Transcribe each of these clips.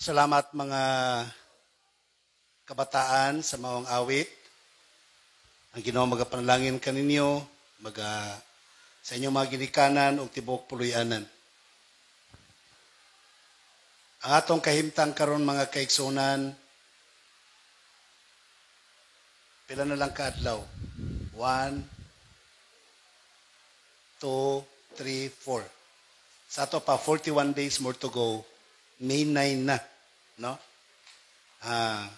Salamat mga kabataan sa mawang awit. Ang ginawa magapanalangin kaninyo, maga sa inyong mga ginikanan o tibok puluyanan. Ang atong kahimtang karon mga kaiksunan, pila na lang kaadlaw? One, two, three, four. Sa ato pa, 41 days more to go, May 9 na No? Ah,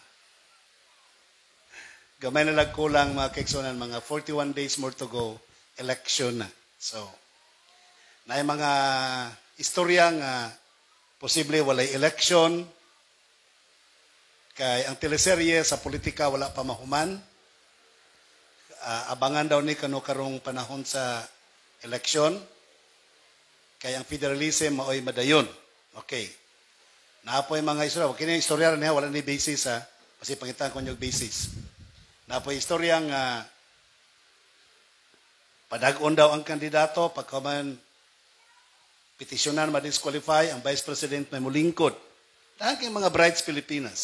gamay na lang kulang mga kaeksonan, mga 41 days more to go, election na. So, na mga istorya nga posible walay election, kay ang teleserye sa politika wala pa mahuman. Uh, abangan daw ni kano karong panahon sa election. Kay ang federalism maoy madayon. Okay. Na Naapoy mga istorya. Huwag kini istorya niya, eh. wala ni basis ha. Ah. Kasi pangitaan ko niyo basis. Naapoy istorya nga uh, padagon daw ang kandidato pagka man petisyonan ma-disqualify ang Vice President may mulingkod. Dahil kay mga brides Pilipinas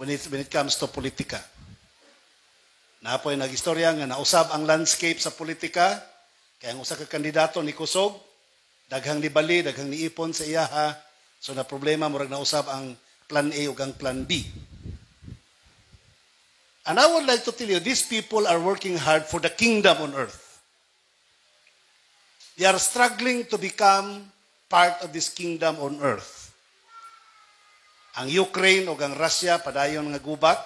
when it, when it comes to politika. Na Naapoy nagistorya nga ah, nausab ang landscape sa politika kaya ang usa ka kandidato ni Kusog daghang ni Bali, daghang ni Ipon sa iyaha So na problema murag usab ang plan A ug ang plan B. And I would like to tell you, these people are working hard for the kingdom on earth. They are struggling to become part of this kingdom on earth. Ang Ukraine o ang Russia, padayon nga gubat.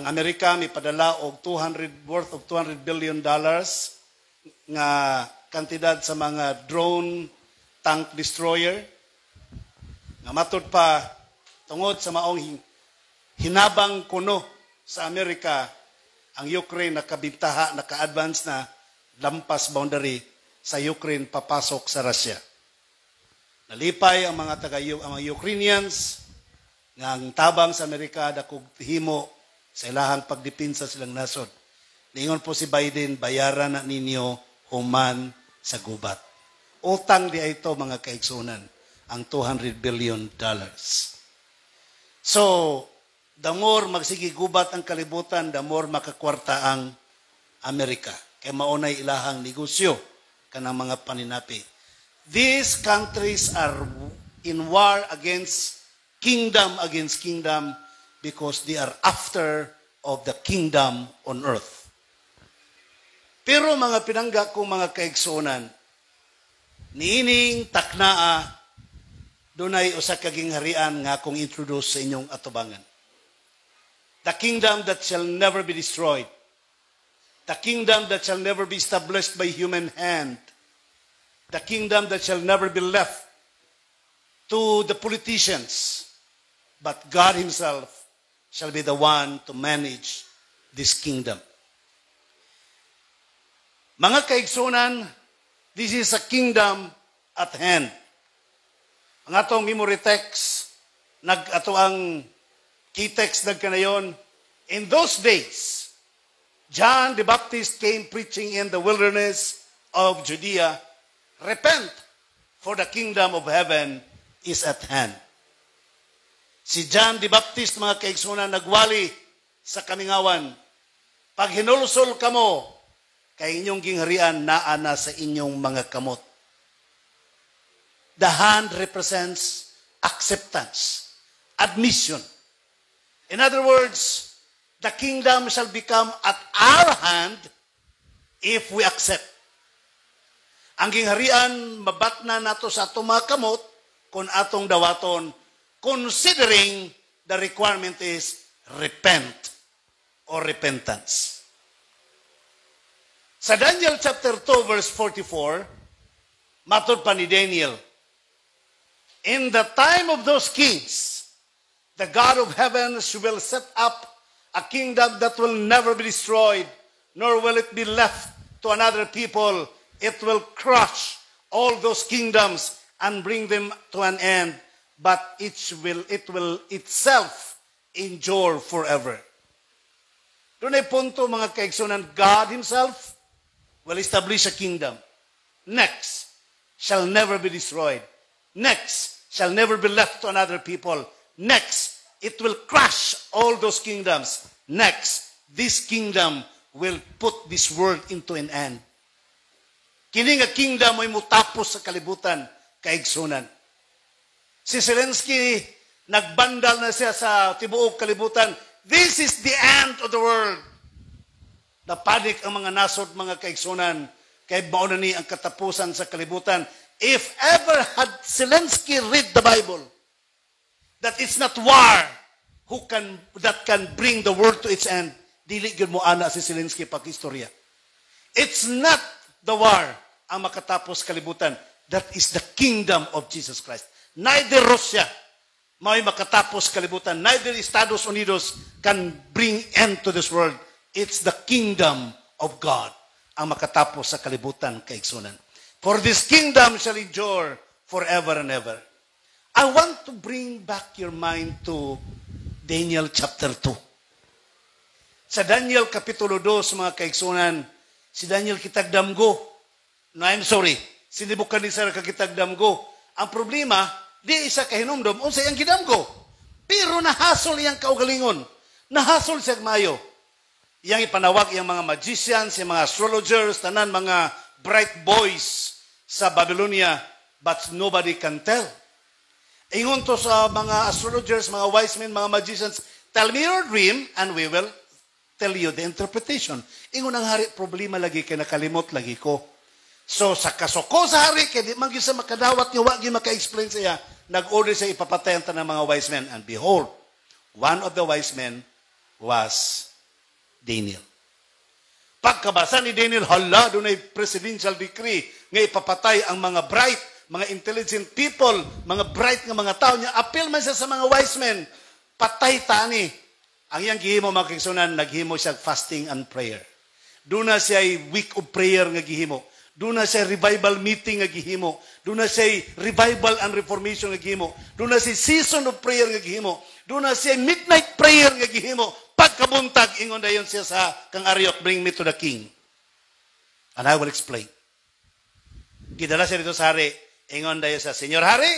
Ang Amerika, may padala og 200, worth of 200 billion dollars nga kantidad sa mga drone tank destroyer nga matod pa tungod sa maong hinabang kuno sa Amerika ang Ukraine nakabintaha naka-advance na lampas boundary sa Ukraine papasok sa Russia. Nalipay ang mga taga ang mga Ukrainians nga ang tabang sa Amerika dakog himo sa ilahang pagdipinsa silang nasod. Ningon po si Biden, bayaran na ninyo human sa gubat. Utang di ito mga kaigsunan, ang 200 billion dollars. So, the more magsigi ang kalibutan, the more makakwarta ang Amerika. Kaya maunay ilahang negosyo kanang mga paninapi. These countries are in war against kingdom against kingdom because they are after of the kingdom on earth. Pero mga pinangga kong mga kaigsunan, niining taknaa dunay usa ka gingharian nga akong introduce sa inyong atubangan. The kingdom that shall never be destroyed. The kingdom that shall never be established by human hand. The kingdom that shall never be left to the politicians. But God himself shall be the one to manage this kingdom. Mga kaigsoonan This is a kingdom at hand. Ang atong memory text, nag ato ang key text nagkanayon, In those days, John the Baptist came preaching in the wilderness of Judea, Repent, for the kingdom of heaven is at hand. Si John the Baptist, mga kaigsunan, nagwali sa kamingawan. Pag hinulsol ka mo, kay inyong gingharian naa na sa inyong mga kamot. The hand represents acceptance, admission. In other words, the kingdom shall become at our hand if we accept. Ang gingharian, mabatna nato sa atong mga kamot kung atong dawaton, considering the requirement is repent or repentance. Sa Daniel chapter 2 verse 44, matod pa ni Daniel, In the time of those kings, the God of heaven will set up a kingdom that will never be destroyed, nor will it be left to another people. It will crush all those kingdoms and bring them to an end, but it will, it will itself endure forever. Doon ay punto mga kaigsunan, God Himself will establish a kingdom. Next shall never be destroyed. Next shall never be left to another people. Next, it will crush all those kingdoms. Next, this kingdom will put this world into an end. Kini nga kingdom ay mutapos sa kalibutan, kaigsunan. Si Zelensky, nagbandal na siya sa tibuok kalibutan. This is the end of the world. Napanik ang mga nasod, mga kaigsunan, kay mauna ni ang katapusan sa kalibutan. If ever had Zelensky read the Bible, that it's not war who can, that can bring the world to its end, dili gyud mo ana si Zelensky pag istorya. It's not the war ang makatapos kalibutan. That is the kingdom of Jesus Christ. Neither Russia may makatapos kalibutan. Neither Estados Unidos can bring end to this world. It's the kingdom of God ang makatapos sa kalibutan kaigsunan. For this kingdom shall endure forever and ever. I want to bring back your mind to Daniel chapter 2. Sa Daniel Kapitulo 2, mga kaigsunan, si Daniel kitagdamgo. No, I'm sorry. Si Nebuchadnezzar kakitagdamgo. Ang problema, di isa kahinomdom, unsa ang gidamgo. Pero nahasol iyang kaugalingon. Nahasol siya mayo Iyang ipanawag iyang mga magicians, iyang mga astrologers, tanan mga bright boys sa Babylonia, but nobody can tell. Ingon to sa mga astrologers, mga wise men, mga magicians, tell me your dream and we will tell you the interpretation. Ingon ang hari, problema lagi kay nakalimot lagi ko. So sa kasoko sa hari, kay di man sa makadawat niya, wag maka-explain siya, iya, nag-order siya ipapatay ang mga wise men. And behold, one of the wise men was Daniel. Pagkabasa ni Daniel, hala, doon ay presidential decree nga ipapatay ang mga bright, mga intelligent people, mga bright nga mga tao niya. Appeal man siya sa mga wise men, patay tani. Ang iyang gihimo mga kiksunan, naghimo siya fasting and prayer. Doon na siya week of prayer nga gihimo. Doon na siya revival meeting nga gihimo. Doon na siya revival and reformation nga gihimo. Doon na siya season of prayer nga gihimo. Doon na siya midnight prayer nga gihimo pagkabuntag, ingon dayon siya sa kang ariok, bring me to the king. And I will explain. Gidala siya dito sa hari, ingon dayon sa, Senyor Hari,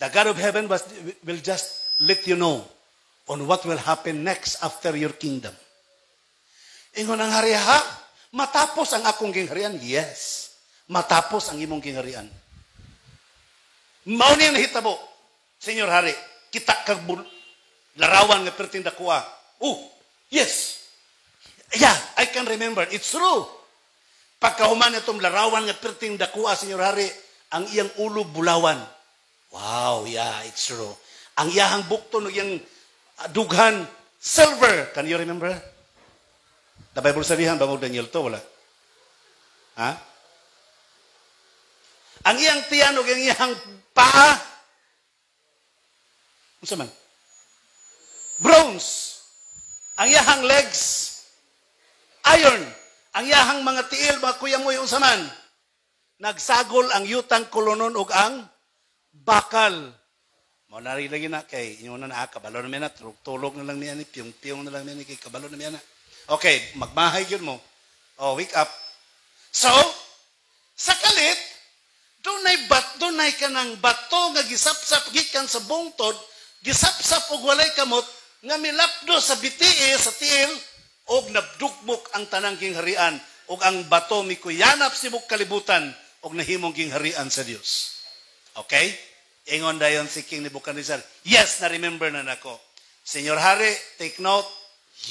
the God of heaven was, will just let you know on what will happen next after your kingdom. Ingon ang hari, ha? Matapos ang akong gingharian? Yes. Matapos ang imong gingharian. Maunin na hitabo, Senyor Hari, kita kagbul larawan nga pertinda dakuha. Oh, yes. Yeah, I can remember. It's true. Pagkahuman itong larawan nga pertinda dakuha, Senyor Hari, ang iyang ulo bulawan. Wow, yeah, it's true. Ang iyahang bukto ng iyang ah, dughan, silver. Can you remember? The Bible sabihan, bangog Daniel to, wala. Ha? Ang iyang tiyan o ang iyang paa, unsa man? bronze. Ang yahang legs, iron. Ang yahang mga tiil, mga kuya mo yung saman. Nagsagol ang yutang kulunon ug ang bakal. Mo na rin lagi na kay inyo na naa ah, kabalo na na tulog na lang niya ni piyong-piyong na lang niya ni kay kabalo na na. Okay, magmahay gyud mo. Oh, wake up. So, sa kalit, dunay bat dunay kanang bato nga gisapsap gikan sa bungtod, gisapsap og walay kamot nga milapdo sa bitii e, sa tiil og nabdugmok ang tanang gingharian og ang bato mi mikuyanap sibuk kalibutan og nahimong gingharian sa Dios. Okay? Ingon dayon si King Nebuchadnezzar, yes, na-remember na nako. Señor Hari, take note,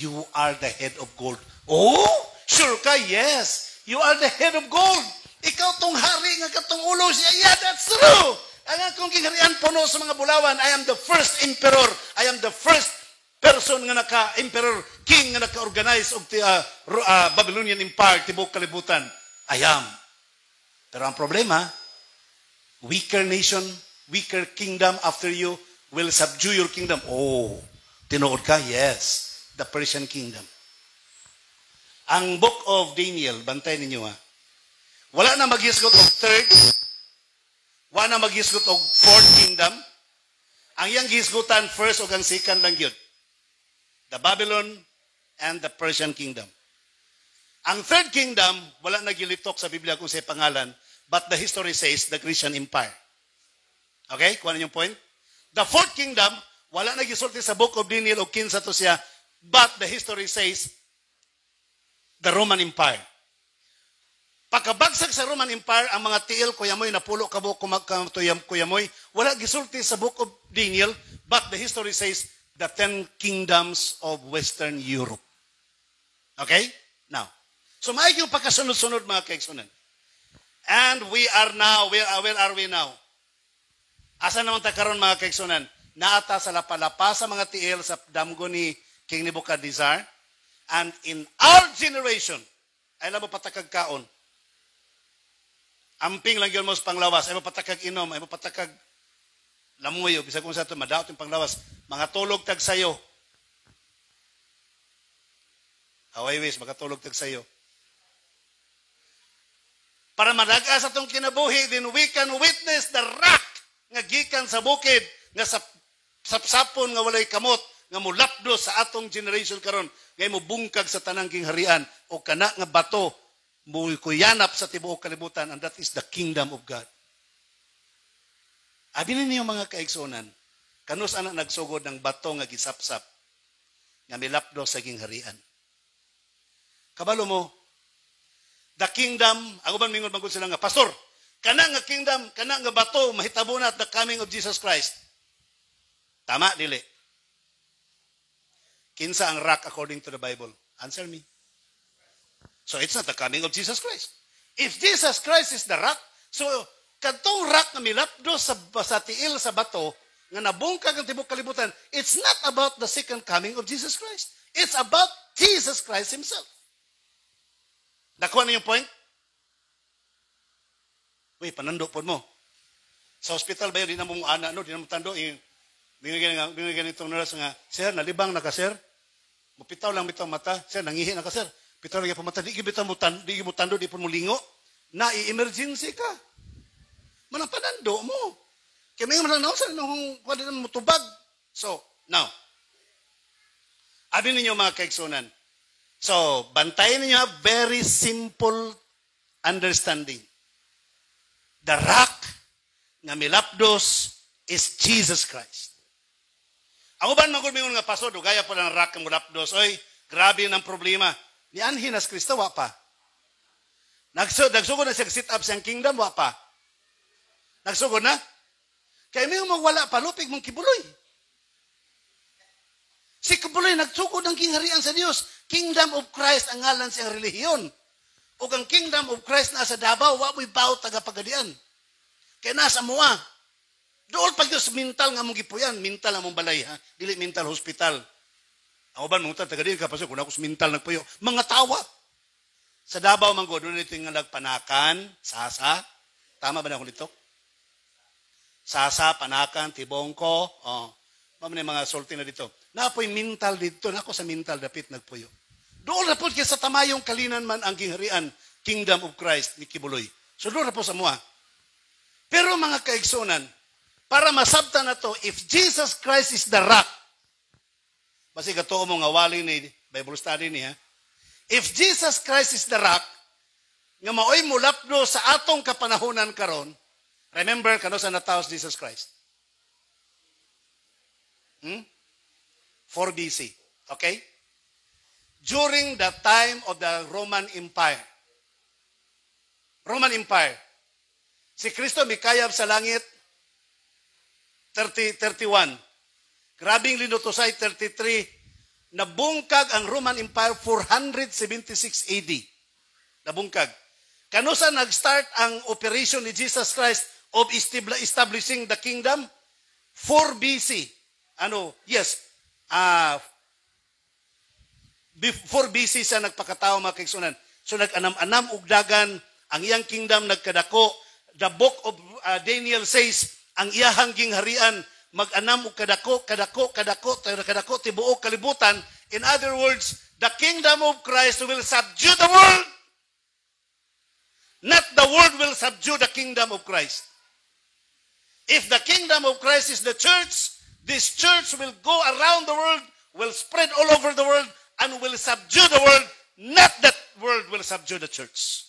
you are the head of gold. Oh, sure ka, yes. You are the head of gold. Ikaw tong hari nga katong ulo siya. Yeah, that's true. Ang akong gingharian puno sa mga bulawan. I am the first emperor. I am the first person nga naka-emperor, king nga naka-organize og ti uh, uh, Babylonian Empire tibuok kalibutan. I am. Pero ang problema, weaker nation, weaker kingdom after you will subdue your kingdom. Oh, tinuod ka? Yes. The Persian kingdom. Ang book of Daniel, bantay ninyo ha, ah. wala na maghisgot og third, wala na maghisgot og fourth kingdom, ang iyang gisgutan first o ang second lang yun the Babylon, and the Persian kingdom. Ang third kingdom, wala nagilitok sa Biblia kung sa pangalan, but the history says the Grecian Empire. Okay? Kuha ano na yung point? The fourth kingdom, wala nagisulti sa book of Daniel o kinsa to siya, but the history says the Roman Empire. Pagkabagsak sa Roman Empire, ang mga tiil, kuyamoy, napulo ka buo, kumagkamutuyam, kuyamoy, wala gisulti sa book of Daniel, but the history says the ten kingdoms of Western Europe. Okay? Now, so may yung pagkasunod-sunod mga kaigsunan. And we are now, where, uh, where are we now? Asa naman takaroon mga kaigsunan? Naata sa lapalapa sa mga tiil sa damgo ni King Nebuchadnezzar. And in our generation, ay mo patakag kaon. Amping lang yun mo sa panglawas. Ay mo patakag inom. Ay mo patakag lamuyo. Bisa kung sa ito, madaot yung panglawas mga tulog tag sayo. Away wis, makatulog tag sayo. Para madaga sa itong kinabuhi, then we can witness the rock nga gikan sa bukid, nga sa sapsapon nga walay kamot, nga mulapdo sa atong generation karon ngay mo bungkag sa tanang kingharian o kana nga bato mo yanap sa tibuok kalibutan and that is the kingdom of God. Abi ninyo mga kaigsoonan, Kanus anak nagsugod ng bato nga gisapsap nga milapdo sa gingharian. Kabalo mo, the kingdom, ako ba mingod magod sila nga, Pastor, kana nga kingdom, kana nga bato, mahitabo na at the coming of Jesus Christ. Tama, dili. Kinsa ang rock according to the Bible? Answer me. So it's not the coming of Jesus Christ. If Jesus Christ is the rock, so kantong rock na milapdo sa, sa tiil sa bato, nga nabungkag ang tibok kalibutan, it's not about the second coming of Jesus Christ. It's about Jesus Christ Himself. Nakuha na yung point? Uy, panando po mo. Sa hospital ba yun, di na mo ana, no, di na mo tando, yung eh, binigyan nga, itong nurse nga, Sir, nalibang na ka, sir? Mupitaw lang bitaw mata, Sir, nangihi na ka, sir? Pitaw lang yung mata, di gibitaw mo tando, di gibitaw mo tando, di po mo lingo. Na i-emergency ka. Manapanando mo. Kini man na sa nung kuan mo tubag. So, now. Abi ninyo mga kaigsunan. So, bantayan ninyo ha, very simple understanding. The rock nga milapdos is Jesus Christ. Ang uban magud mingon nga pasod gaya pa lang rock nga milapdos, oy, grabe nang problema. Ni anhin Kristo wa pa. Nagsugod na siya sit up siyang kingdom wa pa. Nagsugod na? Kaya may mawala palupig mong kibuloy. Si kibuloy nagtukod ng kingharian sa Dios. Kingdom of Christ ang ngalan siyang relihiyon. O ang kingdom of Christ na sa Davao, wa mo'y baw tagapagadian. Kaya nasa mo ah. Dool pag Diyos mental nga mong gipuyan, mental ang mong balay ha. Dili mental hospital. Ako ba, mungta, taga din kapasok, kung ako mental nagpuyo, mga tawa. Sa Davao, mga doon ito nga nagpanakan, sasa. Tama ba na ako nito? Sasa, Panakan, Tibongko, oh. Mamo mga sulti na dito. Napoy mental dito, nako sa mental dapit nagpuyo. Doon na po kaya sa tamayong kalinan man ang gingharian, Kingdom of Christ ni Kibuloy. So doon na po sa mua. Pero mga kaigsunan, para masabta na to, if Jesus Christ is the rock, basi gato mo nga wali ni Bible study niya, if Jesus Christ is the rock, nga maoy mulapno sa atong kapanahonan karon, Remember, kanusa na taos Jesus Christ? Hmm? 4 BC. Okay? During the time of the Roman Empire. Roman Empire. Si Kristo mikayab sa langit 30, 31. Grabing linutusay 33. Nabungkag ang Roman Empire 476 AD. Nabungkag. Kanusa nag-start ang operation ni Jesus Christ of establishing the kingdom? 4 BC. Ano? Yes. Uh, ah, before BC sa nagpakatao mga kaigsunan. So nag-anam-anam ugdagan ang iyang kingdom nagkadako. The book of uh, Daniel says ang iyahang gingharian mag-anam ug kadako kadako kadako kadako tibuok kalibutan. In other words, the kingdom of Christ will subdue the world. Not the world will subdue the kingdom of Christ. If the kingdom of Christ is the church, this church will go around the world, will spread all over the world, and will subdue the world. Not that world will subdue the church.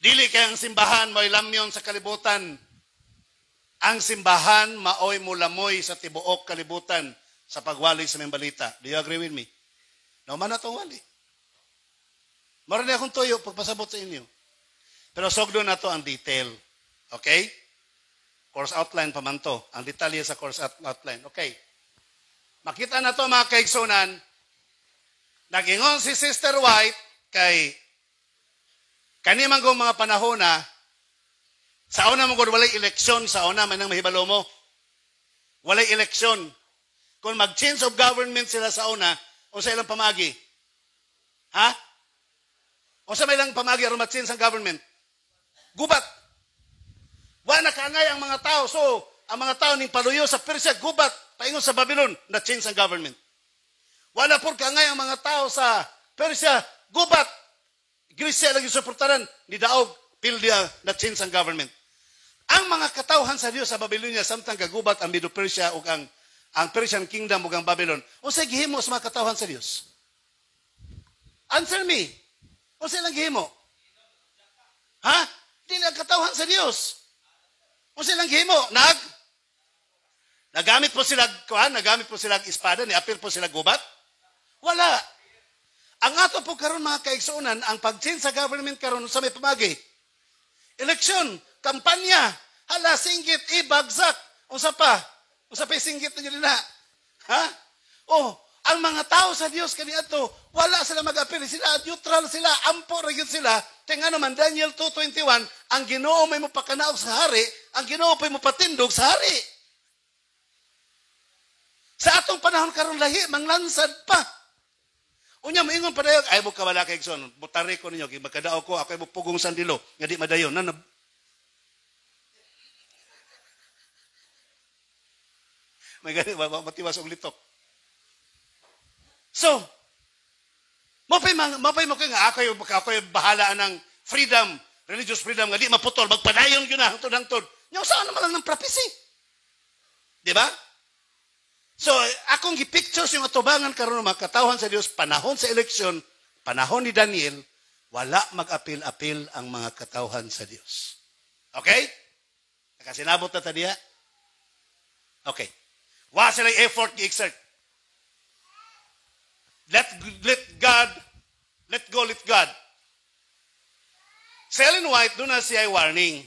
Dili kay ang simbahan mo'y lamyon sa kalibutan. Ang simbahan mao'y mulamoy sa tibuok kalibutan sa pagwali sa mga balita. Do you agree with me? Nauman na itong wali. Marami akong tuyo pagpasabot sa inyo. Pero sogdo na to ang detail. Okay? Course outline pa man to. Ang detalye sa course outline. Okay. Makita na to mga kaigsunan. Nagingon si Sister White kay kanimang kong mga panahon na sa una mo kung walay eleksyon, sa una man nang mahibalo mo. Walay eleksyon. Kung mag-change of government sila sa una, o sa ilang pamagi? Ha? O sa may lang pamagi aron mag-change ang government? gubat. Wa nakaangay ang mga tao. So, ang mga tao ning paluyo sa Persia, gubat, paingon sa Babylon, na change ang government. Wala por kaangay ang mga tao sa Persia, gubat. Grisya lagi suportaran ni Daog, Pildia, na change ang government. Ang mga katauhan sa Dios sa Babylonia samtang gagubat ang Middle Persia ug ang ang Persian kingdom ug ang Babylon. o Unsay gihimo sa mga katauhan sa Dios? Answer me. O Unsay lang gihimo? Ha? tinagkatawhan sa Dios. Kung silang gihimo, nag Nagamit po sila kuan, nagamit po sila espada, ni apil po sila gubat? Wala. Ang ato po karon mga kaigsuonan, ang pag-change sa government karon sa may pamagi. Eleksyon, kampanya, hala singgit ibagsak. Unsa pa? Unsa pa singgit niyo na? Ha? Oh, ang mga tao sa Dios kani ato wala sila mag-apil sila neutral sila ampo ra gyud sila kay nga naman Daniel 2:21 ang Ginoo may mopakanaog sa hari ang Ginoo may mopatindog sa hari sa atong panahon karon lahi manglansad pa Unya moingon padayog ay buka kawala kay Igsoon butari ko ninyo kay magkadao ko ako mo pugong sandilo nga di madayon na May ganit, matiwas og litok. So, mapay, mapay mo nga, ako ah, yung, ako yung bahala ng freedom, religious freedom, nga di maputol, magpadayon yun na, hangtod-hangtod. Nyaw, saan naman lang ng prophecy? Di ba? So, akong gipictures yung atubangan karon mga katawan sa Dios panahon sa eleksyon, panahon ni Daniel, wala mag-apil-apil ang mga katawhan sa Dios. Okay? Nakasinabot na ta diya? Okay. Wa sila effort gi-exert. Let, let God, let go, let God. Sa Ellen White, doon na siya ay warning.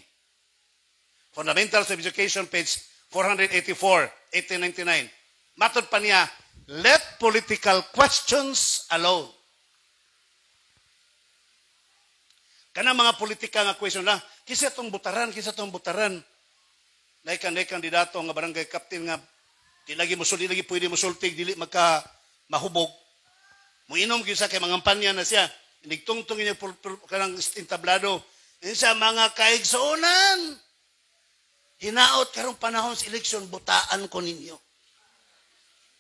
Fundamentals of Education, page 484, 1899. Matod pa niya, let political questions alone. Kana mga politika nga question na, kisa tong butaran, kisa tong butaran. Naikan, naikan, di dato nga barangay captain nga, di lagi musul, di lagi pwede musultig, dili magka mahubog. Muinom gyud sa kay mangampanya na siya. Nigtungtong niya kanang entablado. Sa mga kaigsuonan, hinaot karong panahon sa eleksyon, butaan ko ninyo.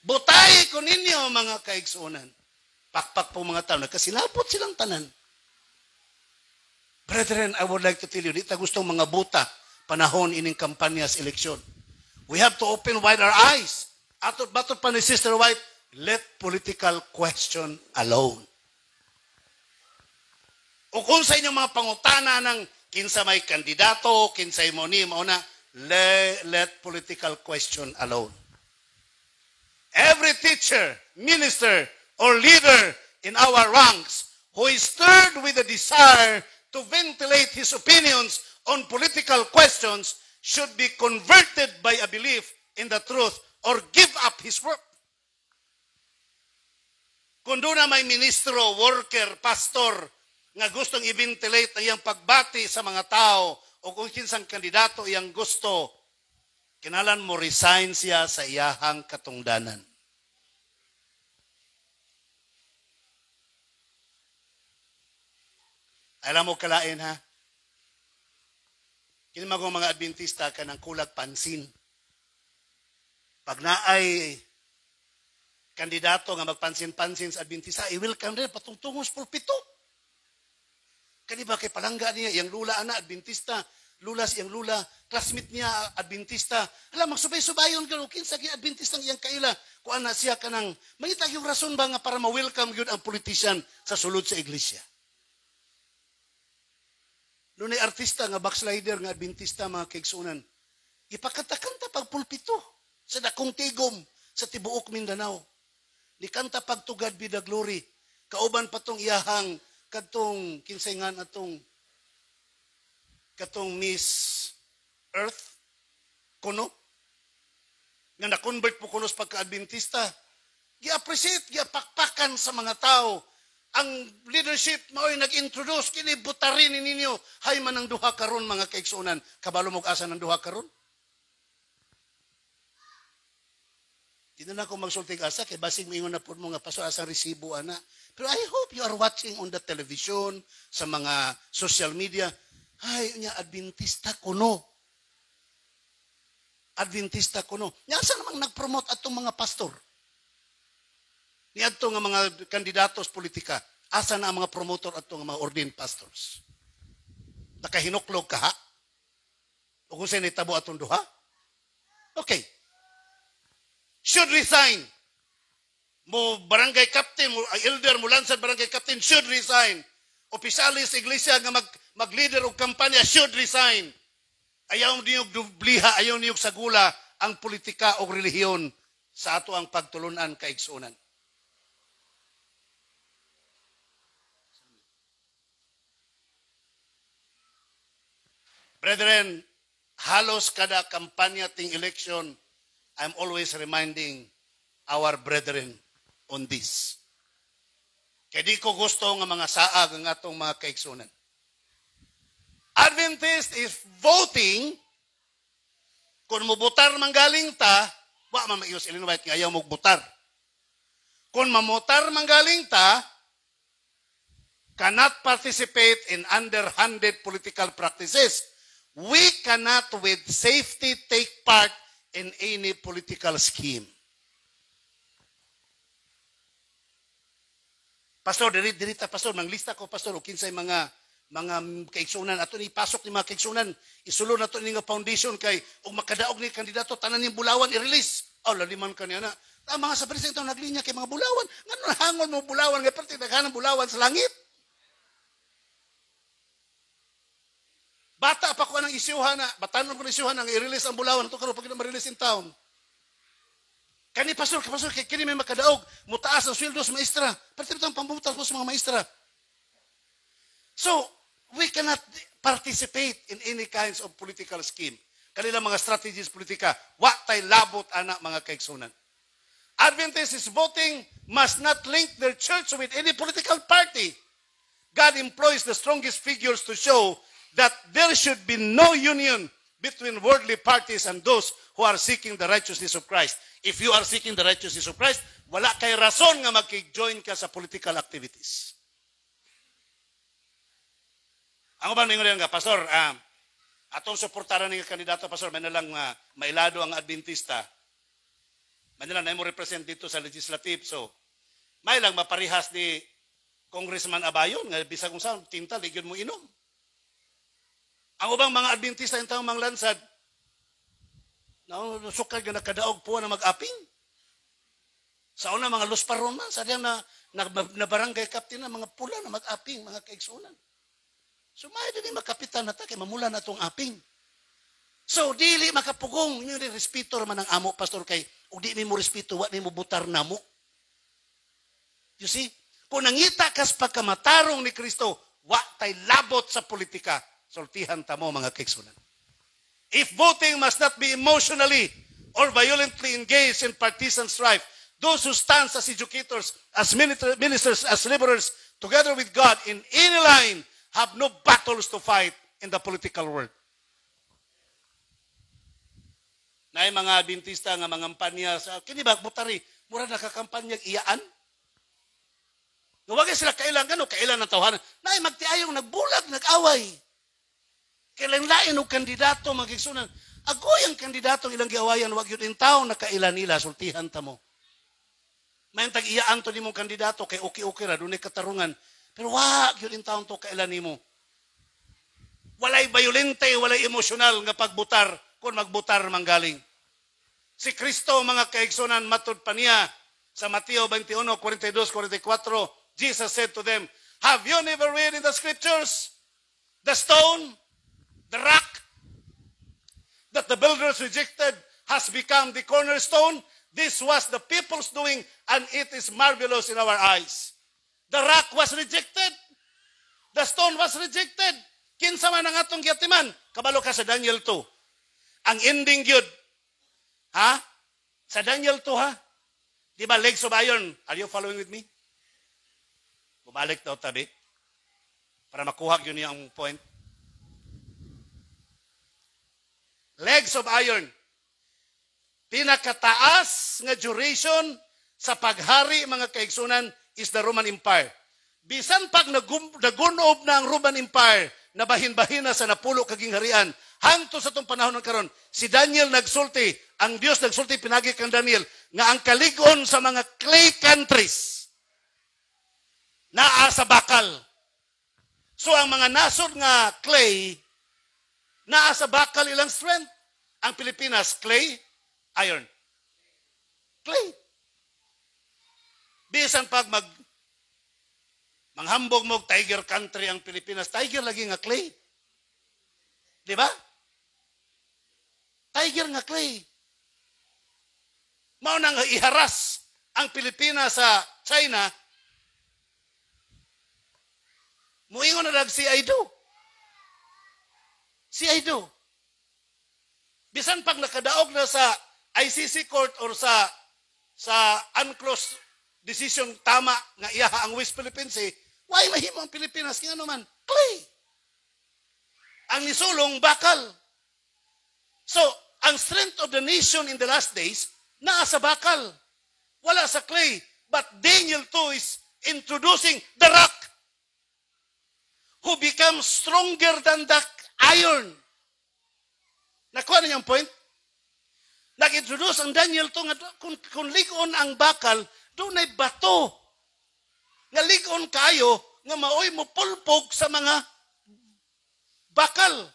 Butay ko ninyo, mga kaigsuonan. Pakpak po mga tao, nagkasinapot silang tanan. Brethren, I would like to tell you, di gustong mga buta panahon ining kampanya sa eleksyon. We have to open wide our eyes. Atot batot pa ni Sister White, let political question alone. O kung sa inyo mga pangutana ng kinsa may kandidato, kinsa mo ni, mauna, le, let political question alone. Every teacher, minister, or leader in our ranks who is stirred with a desire to ventilate his opinions on political questions should be converted by a belief in the truth or give up his work. Kung doon na may ministro, worker, pastor, nga gustong i-ventilate ang iyang pagbati sa mga tao o kung kinsang kandidato iyang gusto, kinalan mo resign siya sa iyahang katungdanan. Alam mo kalain ha? Kinimagong mga Adventista ka ng kulag pansin. Pag naay kandidato nga magpansin-pansin sa Adventista, i welcome rin patungtungos pulpito. Kani ba kay palangga niya, iyang lula ana Adventista, lula siyang lula, classmate niya Adventista. Hala, magsubay-subayon ka, kinsa kay Adventista iyang kaila, kung ana siya ka nang, mangita yung rason ba nga para ma-welcome yun ang politician sa sulod sa iglesia. Noon ay artista nga backslider nga Adventista mga kaigsunan, ipakatakanta pag pulpito sa dakong tigom sa tibuok Mindanao. Di kanta pagtugad be the glory. Kauban pa tong iyahang kadtong kinsaingan atong katong Miss Earth kuno nga na-convert po kuno sa pagka-Adventista. Gi-appreciate, gi-pakpakan sa mga tao ang leadership mao'y nag-introduce kini butarin ninyo hay man ang duha karon mga kaigsuonan kabalo mo asa nang duha karon Hindi na ako magsulting asa kay basing mingon na po mga paso asang resibo ana. Pero I hope you are watching on the television, sa mga social media. Ay, nya Adventista ko no. Adventista ko no. Nya asa namang nagpromote atong mga pastor? Ni ato nga mga kandidatos politika. Asa na ang mga promotor at mga ordained pastors? Nakahinuklog ka ha? O kung sa'yo nitabo atong duha? Okay should resign. Mo barangay captain, mo ah, elder, mo lansad barangay captain should resign. Opisyalis iglesia nga mag mag-leader og kampanya should resign. Ayaw niyo dubliha, ayaw niyo sagula ang politika o relihiyon sa ato ang pagtulunan kaigsunan. Brethren, halos kada kampanya ting election I'm always reminding our brethren on this. Kaya di ko gusto nga mga saag ang atong mga kaiksunan. Adventist is voting kung mubutar man galing ta, wa man maiyos Illinois nga ayaw mugbutar. Kung mamutar man galing ta, cannot participate in underhanded political practices. We cannot with safety take part in any political scheme. Pastor, diri diri pastor, manglista ko pastor og kinsay mga mga kaigsunan ato ni pasok ni mga kaigsunan isulo nato ni nga foundation kay og makadaog ni kandidato tanan ni bulawan i-release. Oh, laliman man niya na. Ta ah, mga sa presidente naglinya kay mga bulawan. Ngano hangol mo bulawan nga perti daghan bulawan sa langit. Bata pa ko ng isyuhan na, batanon ko ng isyuhan na, i-release ang bulawan, ito karo pag na-release in town. Kani pastor, pastor, kay kini may makadaog, mutaas ang sweldo sa maestra. Pati ito ang pambutas mo sa mga maestra. So, we cannot participate in any kinds of political scheme. Kanila mga strategies politika, wa tay labot ana mga kaigsunan. is voting must not link their church with any political party. God employs the strongest figures to show that there should be no union between worldly parties and those who are seeking the righteousness of Christ. If you are seeking the righteousness of Christ, wala kay rason nga magkijoin ka sa political activities. Ang ubang ningon nga, Pastor, uh, atong suportaran ng kandidato, Pastor, may nalang uh, mailado ang Adventista. May nalang na mo represent dito sa legislative. So, may lang maparihas ni Congressman Abayon, nga bisag kung saan, tinta, ligyon mo inom. Ang ubang mga Adventista yung taong manglansad, nausukay nga nakadaog po na mag-aping. Sa una, mga lusparon man, sa na, na, na barangay captain na mga pula na mag-aping, mga kaigsunan. So, may din makapitan na takay, mamula na itong aping. So, dili makapugong, yun rin respeto man ang amo, pastor, kay, o di mo respeto, wa ni mo butar na mo. You see? Kung nangita kas pagkamatarong ni Kristo, wa tay labot sa politika. Sultihan ta mo mga kaigsunan. If voting must not be emotionally or violently engaged in partisan strife, those who stand as educators, as ministers, as liberals, together with God in any line, have no battles to fight in the political world. Nay mga Adventista nga mga kampanya sa kini ba butari mura na kakampanya iyaan. Nga wag sila kailan kano kailan ang tawhanan. Nay magtiayong nagbulag nagaway. Kailang lain o kandidato magigsunan. Agoy ang kandidato ilang giawayan, wag yun in town, nakailan nila, sultihan ta mo. May tag iyaan to ni mong kandidato, kay okay-okay ra, dunay katarungan. Pero wag yun in town to, kailan ni mo. Walay bayulente, walay emosyonal nga pagbutar, kung magbutar manggaling. Si Kristo, mga kaigsunan, matod pa niya sa Mateo 21, 42, 44, Jesus said to them, Have you never read in the scriptures? The stone The rock that the builders rejected has become the cornerstone. This was the people's doing, and it is marvelous in our eyes. The rock was rejected. The stone was rejected. Kinsa man ang atong giatiman? Kabalo ka sa Daniel 2. Ang ending gyud. Ha? Sa Daniel 2 ha? Di ba legs of iron? Are you following with me? Bumalik daw tabi. Para makuha yun yung point. Legs of iron. Pinakataas nga duration sa paghari mga kaigsunan is the Roman Empire. Bisan pag nagunob na ang Roman Empire, nabahin-bahin na sa napulo kaging harian, hangto sa itong panahon ng karon, si Daniel nagsulti, ang Dios nagsulti, pinagi kang Daniel, nga ang kaligon sa mga clay countries, naa sa bakal. So ang mga nasod nga clay, naa sa bakal ilang strength. Ang Pilipinas, clay, iron. Clay. Bisan pag mag manghambog mo tiger country ang Pilipinas, tiger lagi nga clay. Di ba? Tiger nga clay. Mao nang iharas ang Pilipinas sa China. Muingon na lang si Aido. Si Aido bisan pag nakadaog na sa ICC court or sa sa unclosed decision tama nga iya ang West Philippines Sea, why mahimo ang Pilipinas nga naman? Ano clay. Ang nisulong bakal. So, ang strength of the nation in the last days naa sa bakal. Wala sa clay. But Daniel 2 is introducing the rock who becomes stronger than the iron. Nakuha na niyang point? Nag-introduce ang Daniel to nga, kung, kung ligon ang bakal, doon ay bato. Nga ligon kayo, nga maoy mo pulpog sa mga bakal.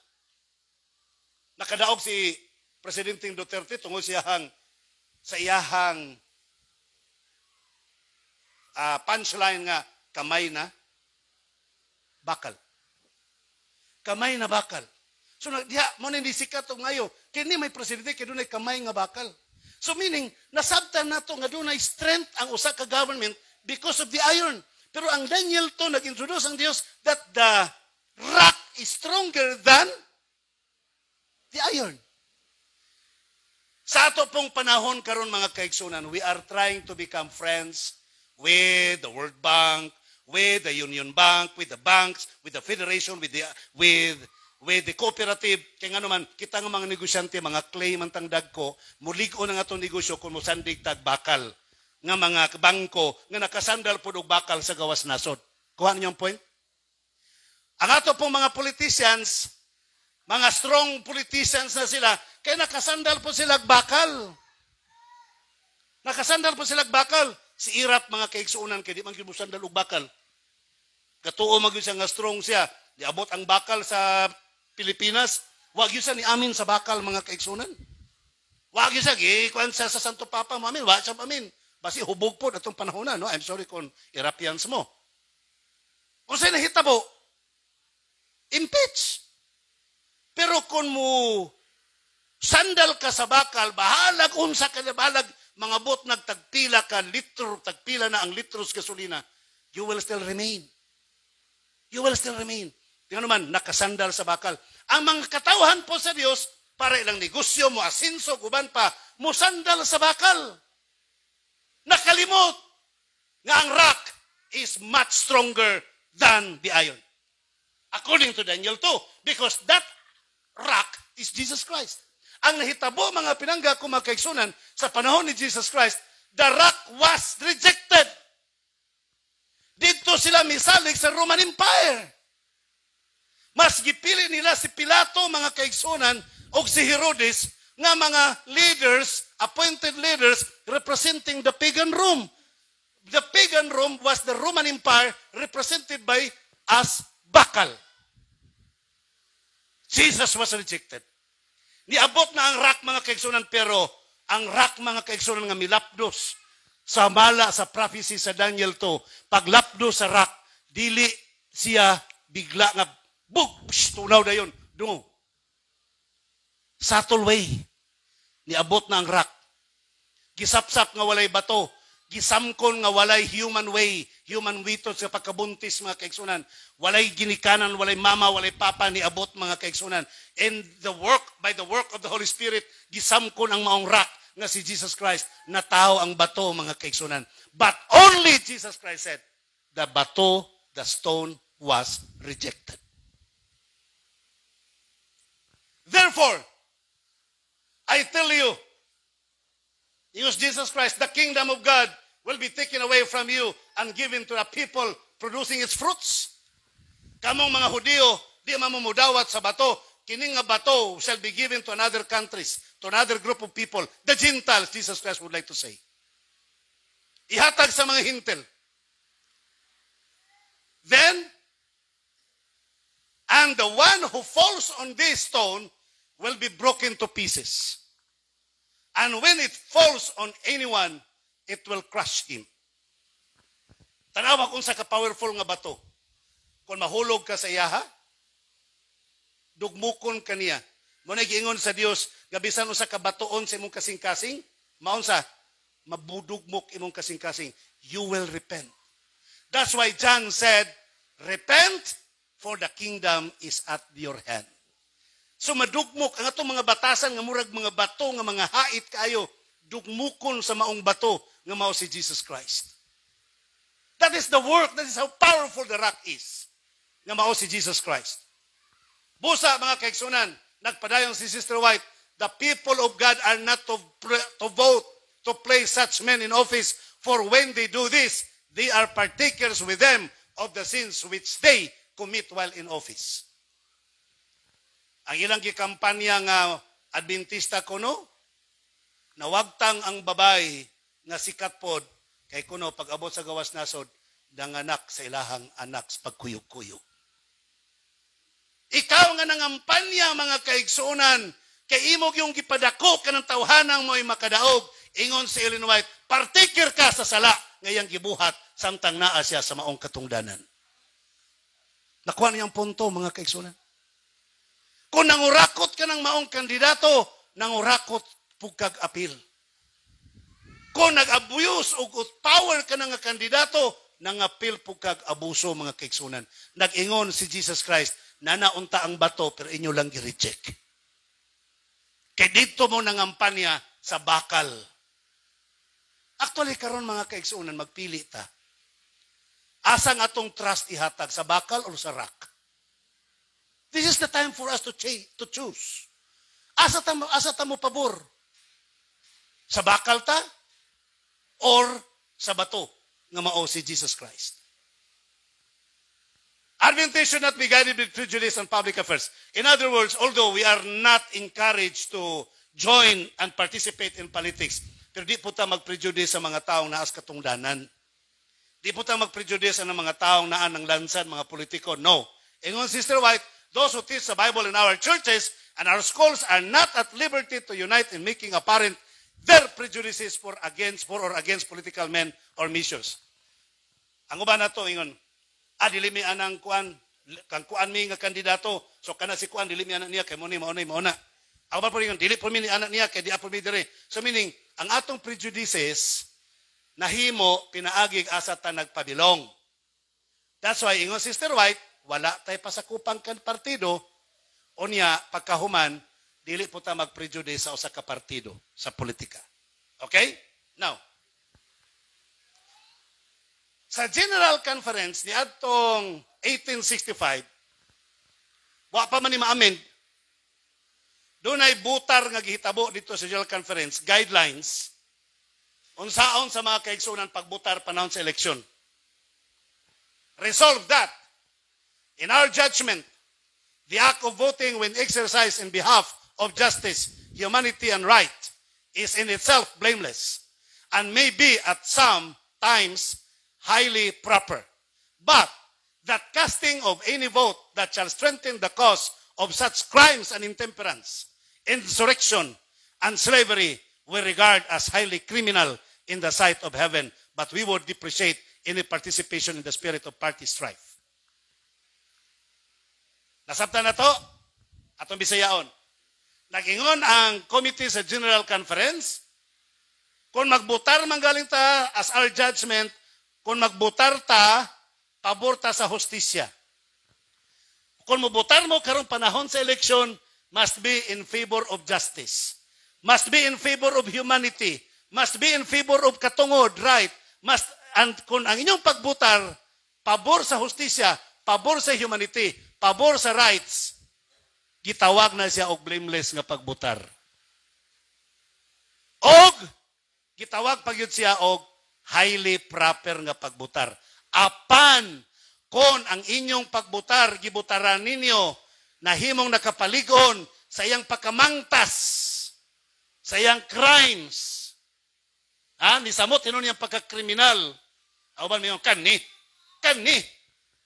Nakadaog si Presidenteng Duterte tungod siya hang sa iyahang uh, punchline nga kamay na bakal. Kamay na bakal. So nagdiha mo ni sikat og ngayo, kini may presidente kay dunay kamay nga bakal. So meaning nasabtan nato nga dunay strength ang usa ka government because of the iron. Pero ang Daniel to nag-introduce ang Dios that the rock is stronger than the iron. Sa ato pong panahon karon mga kaigsunan, we are trying to become friends with the World Bank, with the Union Bank, with the banks, with the Federation, with the with with the cooperative, kaya nga naman, kita nga mga negosyante, mga claim ang tangdag ko, muligo na nga itong negosyo kung musandig tag bakal nga mga bangko nga nakasandal po og bakal sa gawas nasod. Kuha niyo ang point? Ang ato pong mga politicians, mga strong politicians na sila, kay nakasandal po sila bakal. Nakasandal po sila bakal. Si Irap mga kaiksuunan kay di man gyud sandal og bakal. Katuo magyud siya nga strong siya. Diabot ang bakal sa Pilipinas, wag yun sa ni amin sa bakal mga kaigsunan. Wag yun sa gikuan sa sa Santo Papa mo amin, wag sa amin. Basi hubog po natong panahon na, no? I'm sorry kung Irapians mo. Kung sa'yo nahitabo, impeach. Pero kung mo sandal ka sa bakal, bahalag unsa ka na bahalag, mga bot nagtagpila ka litro, tagpila na ang litros gasolina, you will still remain. You will still remain. Tingnan naman, nakasandal sa bakal. Ang mga katauhan po sa Diyos, para ilang negosyo mo, asinso, guban pa, mo sandal sa bakal. Nakalimot nga ang rock is much stronger than the iron. According to Daniel 2, because that rock is Jesus Christ. Ang nahitabo mga pinangga kumakaigsunan sa panahon ni Jesus Christ, the rock was rejected. Dito sila misalig sa Roman Empire. Mas gipili nila si Pilato, mga kaigsunan, o si Herodes, nga mga leaders, appointed leaders, representing the pagan Rome. The pagan Rome was the Roman Empire represented by as bakal. Jesus was rejected. Niabot na ang rak mga kaigsunan pero ang rak mga kaigsunan nga milapdos sa mala sa prophecy sa Daniel 2. Paglapdo sa rak, dili siya bigla nga Buk! Psh, tunaw na yun. Dungo. Subtle way. Niabot na ang rock. Gisapsap nga walay bato. Gisamkon nga walay human way. Human witos sa pagkabuntis mga kaigsunan. Walay ginikanan, walay mama, walay papa. Niabot mga kaigsunan. And the work, by the work of the Holy Spirit, gisamkon ang maong rock nga si Jesus Christ na tao ang bato mga kaigsunan. But only Jesus Christ said, the bato, the stone was rejected. Therefore, I tell you, use Jesus Christ, the kingdom of God will be taken away from you and given to a people producing its fruits. Kamong mga Hudiyo, di mamumudawat sa bato, kining nga bato shall be given to another countries, to another group of people, the Gentiles, Jesus Christ would like to say. Ihatag sa mga hintel. Then, and the one who falls on this stone will be broken to pieces. And when it falls on anyone, it will crush him. Tanawa kung sa ka-powerful nga bato. Kung mahulog ka sa iyaha, dugmukon ka niya. Muna giingon sa Dios, gabisan usa ka batoon sa imong kasing-kasing, maon mabudugmok imong kasing-kasing, you will repent. That's why John said, repent for the kingdom is at your hand. So madugmok ang atong mga batasan nga murag mga bato nga mga hait kayo dugmukon sa maong bato nga mao si Jesus Christ. That is the work, that is how powerful the rock is nga mao si Jesus Christ. Busa mga kaigsunan, nagpadayon si Sister White, the people of God are not to, to vote to place such men in office for when they do this, they are partakers with them of the sins which they commit while in office. Ang ilang gikampanya nga Adventista kuno, nawagtang ang babay nga sikat pod kay kuno pag abot sa gawas nasod danganak sa ilahang anak sa pagkuyog-kuyog. Ikaw nga nangampanya mga kaigsuonan kay imog yung gipadako kanang tawhanang mo'y makadaog ingon si Ellen White partikir ka sa sala ngayang gibuhat samtang naa siya sa maong katungdanan. Nakuha niyang punto mga kaigsuonan. Kung nangurakot ka ng maong kandidato, nangurakot pugkag apil. Kung nag-abuse o power ka ng kandidato, nangapil pugkag abuso mga kaigsunan. Nag-ingon si Jesus Christ, nanaunta ang bato pero inyo lang i-reject. Kay dito mo nangampanya sa bakal. Actually, karon mga kaigsunan, magpili ta. Asang atong trust ihatag, sa bakal o sa rock? This is the time for us to, change, to choose. Asa tamo, asa ta mo pabor? Sa bakal ta? Or sa bato nga mao si Jesus Christ? Adventist should not be guided with prejudice on public affairs. In other words, although we are not encouraged to join and participate in politics, pero di po ta mag-prejudice sa mga taong naas katungdanan. Di po ta mag-prejudice sa mga taong naan ng lansan, mga politiko. No. Ingon, Sister White, those who teach the Bible in our churches and our schools are not at liberty to unite in making apparent their prejudices for against for or against political men or measures. Ang uban nato ingon, ah dili mi anang kuan kang kuan mi nga kandidato so kana si kuan dili mi anak niya kay mo ni mo ni mao na. Ang uban po ingon dili po mi ni anak niya kay di apo mi dire. So meaning ang atong prejudices nahimo pinaagig asa ta nagpabilong. That's why ingon Sister White wala tay pasakupang kan partido, unya pagkahuman, dili po ta magprejudice sa usa ka partido sa politika. Okay? Now, sa General Conference ni atong 1865, wa pa man ni ma-amend. Doon ay butar nga gihitabo dito sa General Conference, guidelines, unsaon sa mga kaigsoonan pagbutar panahon sa eleksyon. Resolve that. In our judgment, the act of voting when exercised in behalf of justice, humanity, and right is in itself blameless and may be at some times highly proper. But that casting of any vote that shall strengthen the cause of such crimes and intemperance, insurrection, and slavery we regard as highly criminal in the sight of heaven, but we would depreciate any participation in the spirit of party strife. Nasabtan na to, atong bisayaon. Nagingon ang committee sa General Conference, kung magbutar manggaling ta as our judgment, kung magbutar ta, pabor ta sa hostisya. Kung mubutar mo karong panahon sa eleksyon, must be in favor of justice. Must be in favor of humanity. Must be in favor of katungod, right? Must, and kung ang inyong pagbutar, pabor sa hostisya, pabor sa humanity, pabor sa rights, gitawag na siya og blameless nga pagbutar. Og gitawag pagyud siya og highly proper nga pagbutar. Apan kon ang inyong pagbutar gibutaran ninyo na himong nakapaligon sa iyang pagkamangtas, sa iyang crimes. Ha? Nisamot, yun yung pagkakriminal. Awan kan ni. Kan ni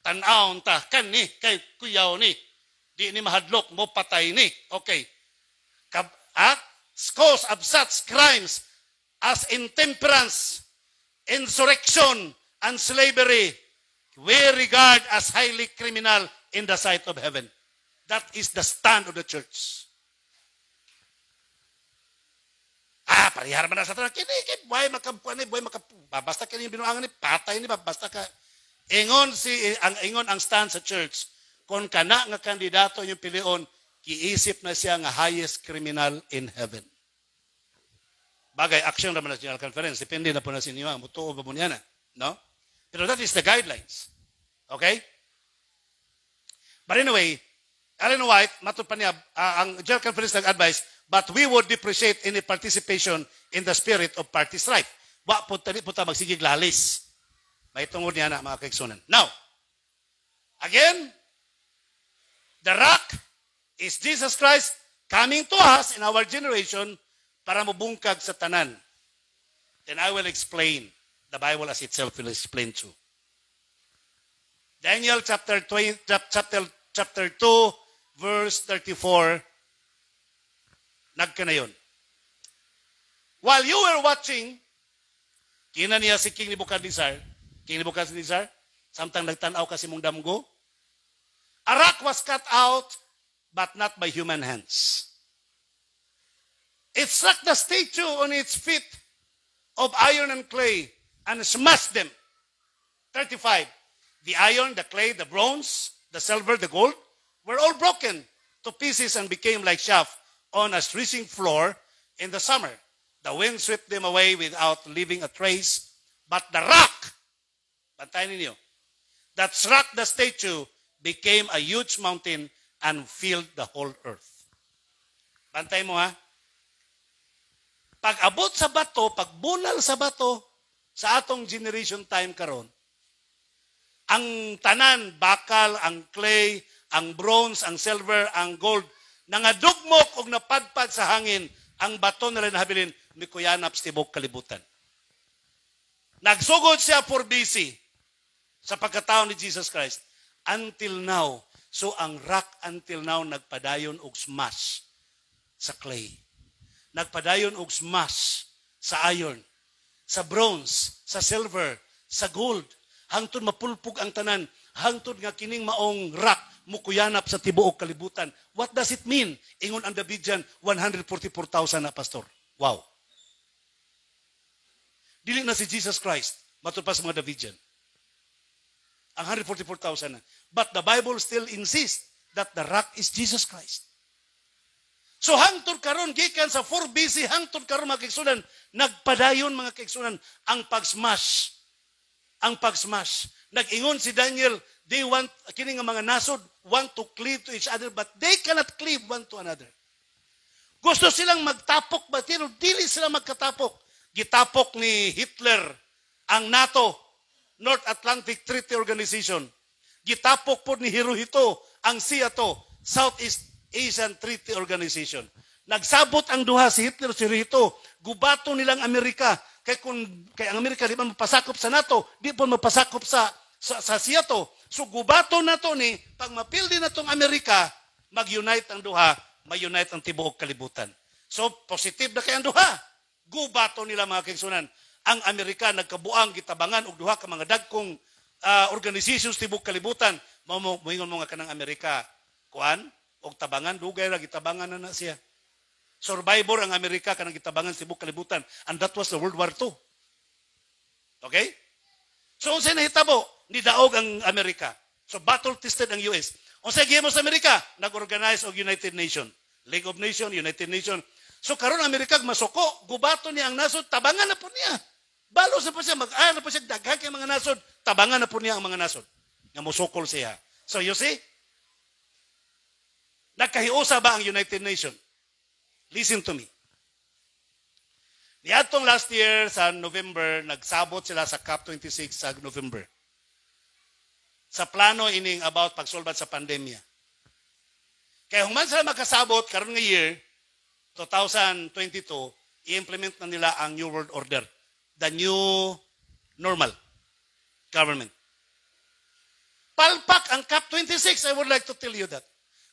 tanaw ta kan ni kay kuyaw ni di ni mahadlok mo patay ni okay Kab acts cause of such crimes as intemperance insurrection and slavery we regard as highly criminal in the sight of heaven that is the stand of the church Ah, parihar man na sa tanang, kini, kini, buhay makapuan ni, buhay makapuan. Basta kini binuangan ni, patay ni, basta ka, Ingon si ang ingon ang stand sa church kon kana nga kandidato yung pilion kiisip na siya nga highest criminal in heaven. Bagay action naman General Conference depende na po na sinyo ang mutuo ba mo niya na, no? Pero that is the guidelines. Okay? But anyway, Ellen White, matod pa niya, uh, ang General Conference nag-advise, but we would depreciate any participation in the spirit of party strife. Wa po tani po ta magsigig lalis may tungod niya na mga kaigsunan. Now, again, the rock is Jesus Christ coming to us in our generation para mabungkag sa tanan. Then I will explain. The Bible as itself will explain to. Daniel chapter 20, chapter, chapter 2, verse 34, nagka na yun. While you were watching, kina niya si King Nebuchadnezzar, Kinibukas samtang nagtanaw kasi mong damgo. A rock was cut out, but not by human hands. It struck the statue on its feet of iron and clay and smashed them. 35. The iron, the clay, the bronze, the silver, the gold were all broken to pieces and became like chaff on a threshing floor in the summer. The wind swept them away without leaving a trace, but the rock Pantayin ninyo. That struck the statue became a huge mountain and filled the whole earth. Pantay mo ha. Pag abot sa bato, pag bulal sa bato, sa atong generation time karon, ang tanan, bakal, ang clay, ang bronze, ang silver, ang gold, nangadugmok og napadpad sa hangin, ang bato nila nahabilin, mikuyanap sa tibok kalibutan. Nagsugod siya for BC sa pagkatao ni Jesus Christ until now. So ang rock until now nagpadayon og smash sa clay. Nagpadayon og smash sa iron, sa bronze, sa silver, sa gold. Hangtod mapulpog ang tanan, hangtod nga kining maong rock mukuyanap sa tibuok kalibutan. What does it mean? Ingon ang Davidjan 144,000 na pastor. Wow. Dili na si Jesus Christ matupas pa sa mga ang 144,000 na. But the Bible still insists that the rock is Jesus Christ. So hangtod karon gikan sa 4 BC hangtod karon mga kaigsunan nagpadayon mga kaigsunan ang pagsmash. Ang pagsmash. Nagingon si Daniel, they want kini nga mga nasod want to cleave to each other but they cannot cleave one to another. Gusto silang magtapok ba pero dili sila magkatapok. Gitapok ni Hitler ang NATO North Atlantic Treaty Organization. Gitapok po ni Hirohito ang SEATO, Southeast Asian Treaty Organization. Nagsabot ang duha si Hitler si Hirohito. Gubato nilang Amerika. Kay kung kay ang Amerika di man mapasakop sa NATO, di po mapasakop sa sa, sa SEATO. So gubato na to ni pag mapildi na tong Amerika, mag-unite ang duha, mag unite ang tibuok kalibutan. So positive na kay ang duha. Gubato nila mga kingsunan ang Amerika nagkabuang gitabangan og duha ka mga dagkong uh, organizations tibuok kalibutan mao moingon nga kanang Amerika kuan og tabangan dugay ra gitabangan na na siya survivor ang Amerika kanang gitabangan tibuok kalibutan and that was the World War II okay so unsay nahitabo ni daog ang Amerika so battle tested ang US unsay gihimo sa Amerika nag-organize og United Nation League of Nations United Nations So karon Amerika masuko, gubato niya ang nasod, tabangan na po niya. Balo sa pa siya, mag-ara ah, ano pa siya, daghan kay mga nasod. Tabangan na po niya ang mga nasod. Nga musukol siya. So you see, nagkahiusa ba ang United Nations? Listen to me. Niatong last year sa November, nagsabot sila sa COP26 sa November. Sa plano ining about pagsulbat sa pandemya. Kaya human sila makasabot karon nga year 2022, i-implement na nila ang New World Order the new normal government. Palpak ang COP26, I would like to tell you that.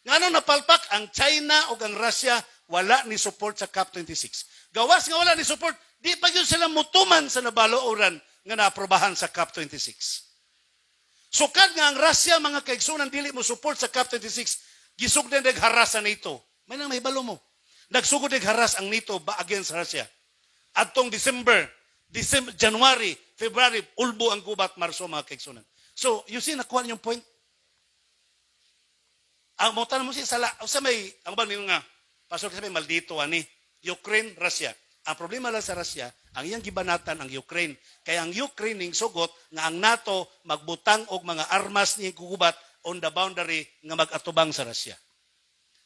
Ngano napalpak ang China o ang Russia wala ni support sa COP26. Gawas nga wala ni support, di pa yun sila mutuman sa nabaluoran nga naaprobahan sa COP26. Sukad nga ang Russia mga kaigsunan dili mo support sa COP26, gisugdan dag haras sa NATO. May nang mahibalo mo. Nagsugod dag haras ang nito ba against Russia. Atong December December, January, February, ulbo ang gubat, Marso, mga kaigsunan. So, you see, nakuha niyong point. Ang mo mo siya, sala, sa may, ang ba nga, Pastor, kasi may maldito, ani, Ukraine, Russia. Ang problema lang sa Russia, ang iyang gibanatan ang Ukraine. Kaya ang Ukraine ning sugot nga ang NATO magbutang og mga armas ni gugubat on the boundary nga magatubang sa Russia.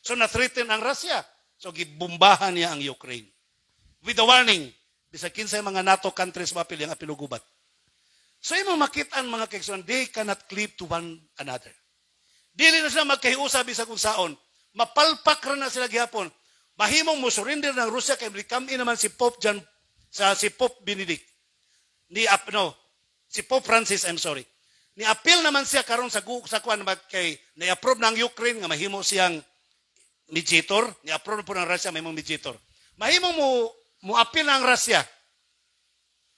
So na-threaten ang Russia. So gibumbahan niya ang Ukraine. With a warning, Bisag kinsay mga NATO countries ba mapil ang apilugubat. So imo makita ang mga kaigsoon, they cannot cleave to one another. Dili na sila magkahiusa kung saon. Mapalpak ra na sila gihapon. Mahimong mo surrender ng Rusya kay come in naman si Pope John sa si Pope Benedict. Ni up no, si Pope Francis, I'm sorry. Ni appeal naman siya karon sa sa kuan kay ni-approve ng Ukraine nga mahimo siyang mediator, ni-approve po ng Russia mahimong mediator. Mahimong mo muapil ang rasya.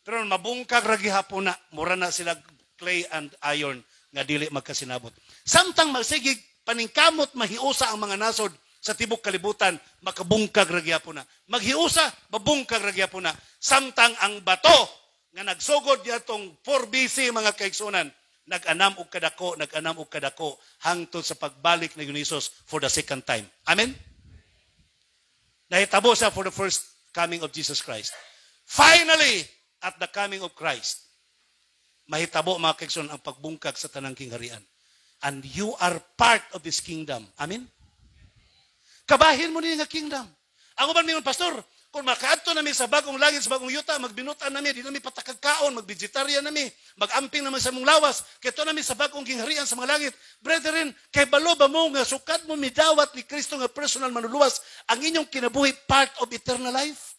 Pero mabungkag ragi hapon na, mura na sila clay and iron nga dili magkasinabot. Samtang magsigig paningkamot mahiusa ang mga nasod sa tibok kalibutan, makabungkag ragi hapon na. Maghiusa, mabungkag ragi hapon na. Samtang ang bato nga nagsugod yatong 4BC mga kaigsunan, nag-anam og kadako, nag-anam og kadako hangtod sa pagbalik ni Yunisos for the second time. Amen? tabo siya for the first coming of Jesus Christ. Finally, at the coming of Christ, mahitabo mga kaigsoon ang pagbungkag sa tanang kingharian. And you are part of this kingdom. Amen? Kabahin mo niya nga kingdom. Ako ba mingon, Pastor, kung makaadto nami sa bagong langit, sa bagong yuta, magbinutan nami, di nami patakagkaon, magvegetarian nami, magamping naman sa mong lawas, kito nami sa bagong gingharian sa mga langit. Brethren, kay balo ba mo nga sukad mo midawat ni Kristo nga personal manuluwas ang inyong kinabuhi part of eternal life?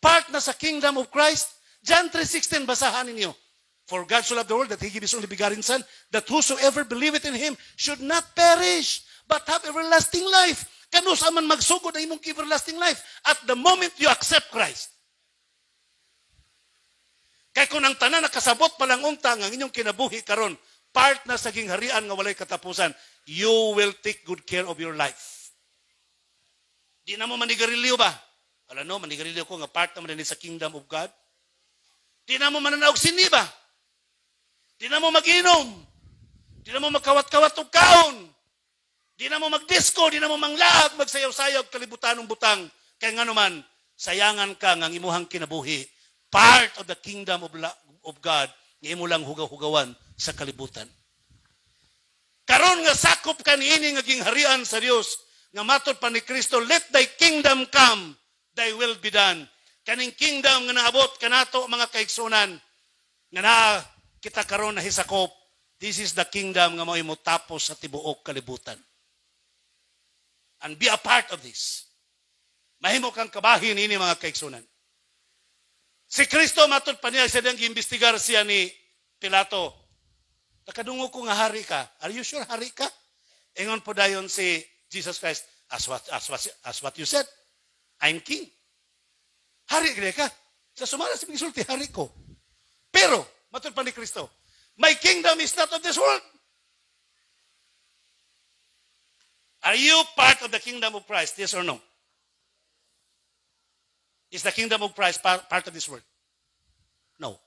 Part na sa kingdom of Christ? John 3.16, basahan ninyo. For God so loved the world that He gave His only begotten Son, that whosoever believeth in Him should not perish, but have everlasting life. Kanusa man magsugod ang imong everlasting life at the moment you accept Christ. Kay kung ang tanan nakasabot pa lang unta ang inyong kinabuhi karon, part na sa gingharian nga walay katapusan, you will take good care of your life. Di na mo manigarilyo ba? Alam no, manigarilyo ko nga part naman din sa kingdom of God. Di na mo mananaog sini ba? Di na mo maginom. Di na mo magkawat-kawat og kaon. Di na mo magdisco, di na mo manglaag, magsayaw-sayaw, kalibutan ng butang. Kaya nga naman, sayangan ka ng imuhang kinabuhi. Part of the kingdom of, la- of God, nga imo lang hugaw-hugawan sa kalibutan. Karon nga sakop ka niini nga gingharian sa Dios nga matod pa ni Kristo, let thy kingdom come, thy will be done. Kaning kingdom nga naabot kanato mga kaigsunan nga na kita karon na hisakop. This is the kingdom nga mao imo tapos sa tibuok kalibutan and be a part of this. Mahimo kang kabahin ini mga kaiksunan. Si Kristo matod pa niya siya nang giimbestigar siya ni Pilato. Nakadungo ko nga hari ka. Are you sure hari ka? Ingon po dayon si Jesus Christ, as what, as what, as what you said, I'm king. Hari ka. Sa sumala si Pisulti, hari ko. Pero, matod pa ni Kristo, my kingdom is not of this world. Are you part of the kingdom of Christ? Yes or no? Is the kingdom of Christ part of this world? No.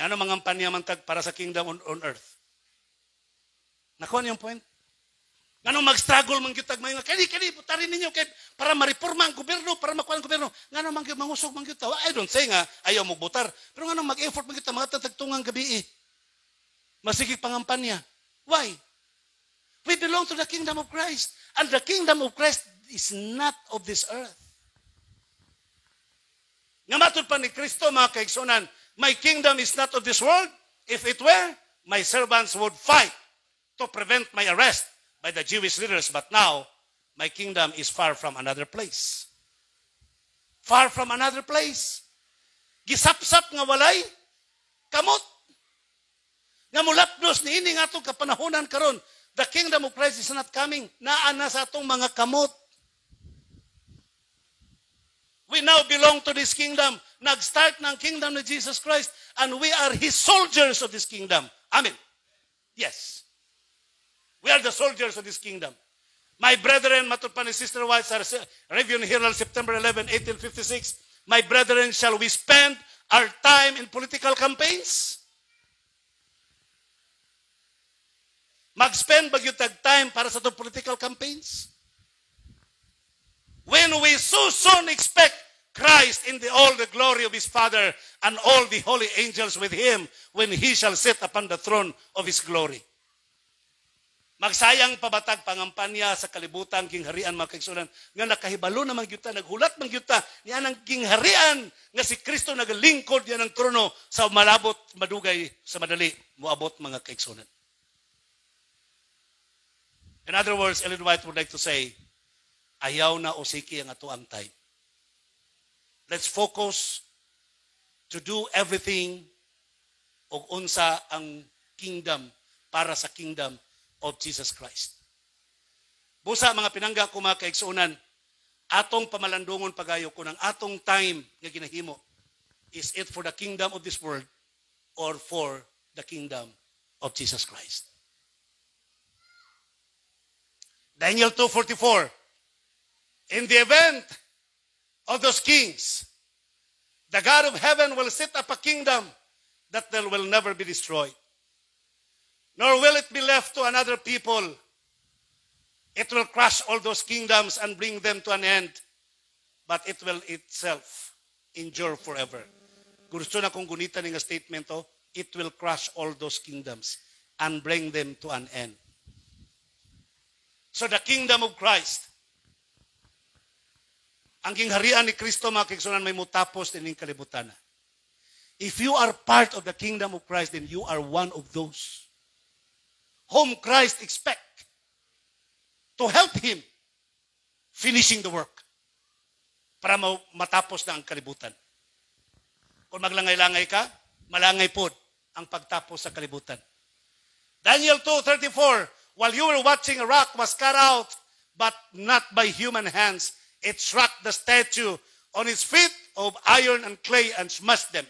Ano mga tag para sa kingdom on, on earth? Nakuha niyo yung point? Ngano mag-struggle man kitag mga kani kani putarin ninyo kay para ma-reforma ang gobyerno para makuha ang gobyerno. ngano man mangusog man kita. I don't say nga ayaw mo butar. Pero ngano mag-effort man kita mga tatagtungang gabi. Eh. Masigik pangampanya. Why? We belong to the kingdom of Christ. And the kingdom of Christ is not of this earth. Nga matod pa ni Kristo, mga kaigsunan, my kingdom is not of this world. If it were, my servants would fight to prevent my arrest by the Jewish leaders. But now, my kingdom is far from another place. Far from another place. Gisapsap nga walay, kamot. Nga mulapdos ni ini nga itong kapanahonan karon The kingdom of Christ is not coming. Naana sa atong mga kamot. We now belong to this kingdom. Nag-start ng kingdom ni Jesus Christ and we are His soldiers of this kingdom. Amen. Yes. We are the soldiers of this kingdom. My brethren, matupad ni Sister White sa Review here on September 11, 1856, my brethren, shall we spend our time in political campaigns? Mag-spend bagyo tag time para sa itong political campaigns? When we so soon expect Christ in the, all the glory of His Father and all the holy angels with Him when He shall sit upon the throne of His glory. Magsayang pabatag pangampanya sa kalibutan gingharian mga kaigsunan nga nakahibalo na magyuta naghulat magyuta niya ang gingharian nga si Kristo naglingkod niya ng trono sa malabot madugay sa madali moabot mga kaigsunan. In other words, Ellen White would like to say, ayaw na usiki ang ato ang time. Let's focus to do everything og unsa ang kingdom para sa kingdom of Jesus Christ. Busa mga pinangga ko mga kaigsunan, atong pamalandungon pagayo ko ng atong time nga ginahimo. Is it for the kingdom of this world or for the kingdom of Jesus Christ? Daniel 2.44, In the event of those kings, the God of heaven will set up a kingdom that there will never be destroyed. Nor will it be left to another people. It will crush all those kingdoms and bring them to an end, but it will itself endure forever. Gusto na kung gunitan ng statement to, it will crush all those kingdoms and bring them to an end. So the kingdom of Christ. Ang kingharian ni Kristo, mga kiksunan, may mutapos din kalibutan. If you are part of the kingdom of Christ, then you are one of those whom Christ expect to help him finishing the work para matapos na ang kalibutan. Kung maglangay-langay ka, malangay po ang pagtapos sa kalibutan. Daniel 2.34, While you were watching, a rock was cut out, but not by human hands. It struck the statue on its feet of iron and clay and smashed them.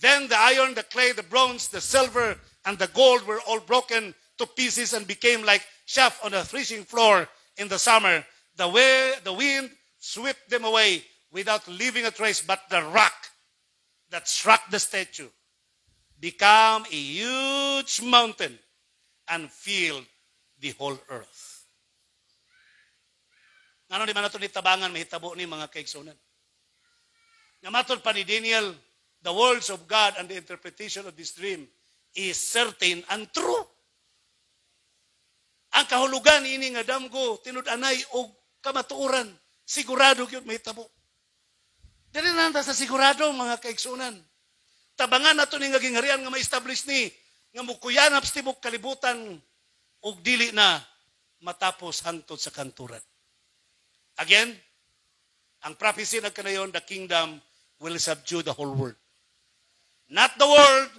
Then the iron, the clay, the bronze, the silver, and the gold were all broken to pieces and became like chaff on a threshing floor in the summer. The, way, the wind swept them away without leaving a trace, but the rock that struck the statue became a huge mountain and filled the whole earth. Ano di man nato ni tabangan mahitabo ni mga kaigsunan. Namatod pa ni Daniel, the words of God and the interpretation of this dream is certain and true. Ang kahulugan ini nga damgo tinud-anay og kamatuoran sigurado gyud mahitabo. Dili na sa sigurado mga kaigsunan. Tabangan nato ni nga gingharian nga ma-establish ni nga mukuyanap sa tibok kalibutan ug dili na matapos hantod sa kanturan. Again, ang prophecy na kanayon, the kingdom will subdue the whole world. Not the world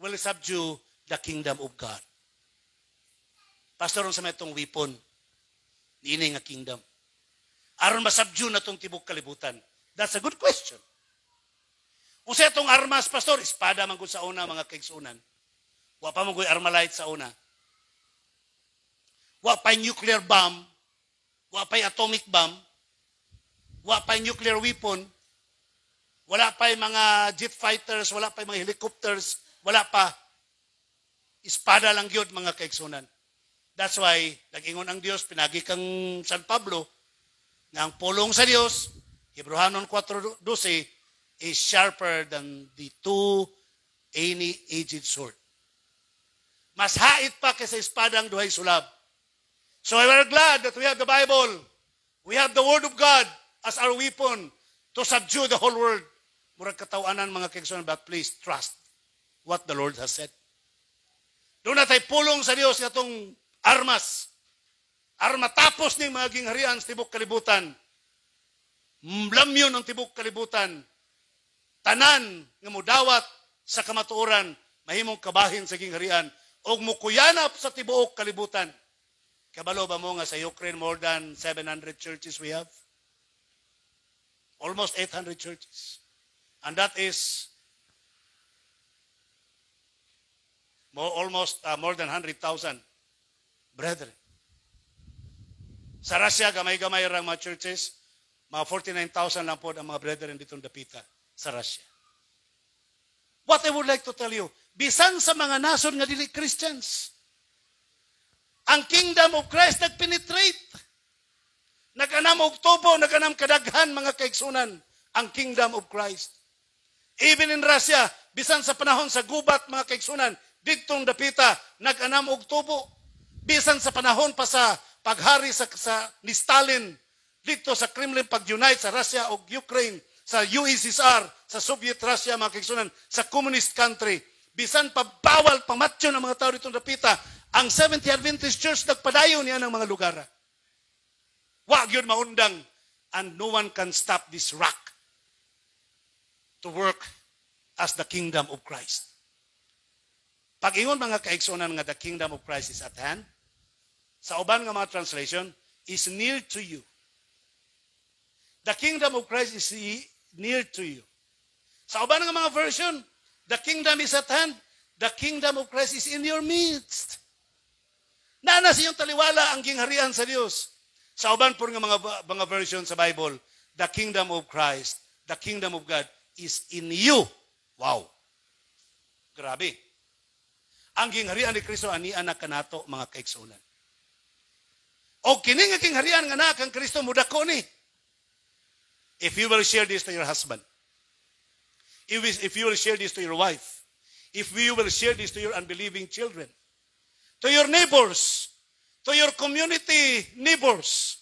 will subdue the kingdom of God. Pastor, sa may itong wipon, niini nga kingdom. Aron masubdue na itong tibok kalibutan. That's a good question. Kung sa itong armas, Pastor, espada man sa una, mga kaigsunan. Wa pa magoy armalite sa una. Wa pa nuclear bomb. Wa pa atomic bomb. Wa pa nuclear weapon. Wala pa mga jet fighters, wala pa mga helicopters, wala pa. Espada lang yun, mga kaigsunan. That's why, nagingon ang Diyos, pinagi kang San Pablo, na ang pulong sa Diyos, Hebrehanon 4.12, is sharper than the two any aged sword. Mas hait pa kaysa espadang duhay sulab. So we are glad that we have the Bible. We have the Word of God as our weapon to subdue the whole world. Murag katawanan mga kaigsoonan, but please trust what the Lord has said. Doon na tayo pulong sa Dios nga itong armas. Arma tapos ning mga gingharian sa tibok kalibutan. Lamyon ang tibok kalibutan. Tanan nga mudawat sa kamatuoran, mahimong kabahin sa gingharian og mukuyanap sa tibuok kalibutan. Kabalo ba mo nga sa Ukraine more than 700 churches we have? Almost 800 churches. And that is more, almost uh, more than 100,000 brethren. Sa Russia, gamay-gamay rang mga churches, mga 49,000 lang po ang mga brethren dito ng Dapita sa Russia. What I would like to tell you, bisan sa mga nasod nga dili Christians. Ang kingdom of Christ nagpenetrate. Naganam og tubo, naganam kadaghan mga kaigsunan ang kingdom of Christ. Even in Russia, bisan sa panahon sa gubat mga kaigsunan, didtong dapita naganam og tubo. Bisan sa panahon pa sa paghari sa, sa ni Stalin dito sa Kremlin pag-unite sa Russia o Ukraine sa USSR, e sa Soviet Russia, mga kaigsunan, sa communist country, bisan pagbawal, pamatyo ng mga tao dito napita, ang 70 Adventist Church nagpadayon niya ng mga lugar. Wag yun maundang and no one can stop this rock to work as the kingdom of Christ. Pag ingon mga kaigsunan nga the kingdom of Christ is at hand, sa uban nga mga translation, is near to you. The kingdom of Christ is near to you. Sa uban nga mga version, The kingdom is at hand. The kingdom of Christ is in your midst. Nanas iyong taliwala ang gingharian sa Diyos. Sa uban po nga mga, mga version sa Bible, the kingdom of Christ, the kingdom of God is in you. Wow. Grabe. Ang gingharian ni Kristo ani anak nato, mga kaigsunan. O kining ang gingharian nga anak ang Kristo mudako ni. If you will share this to your husband, If, we, if you will share this to your wife, if you will share this to your unbelieving children, to your neighbors, to your community neighbors,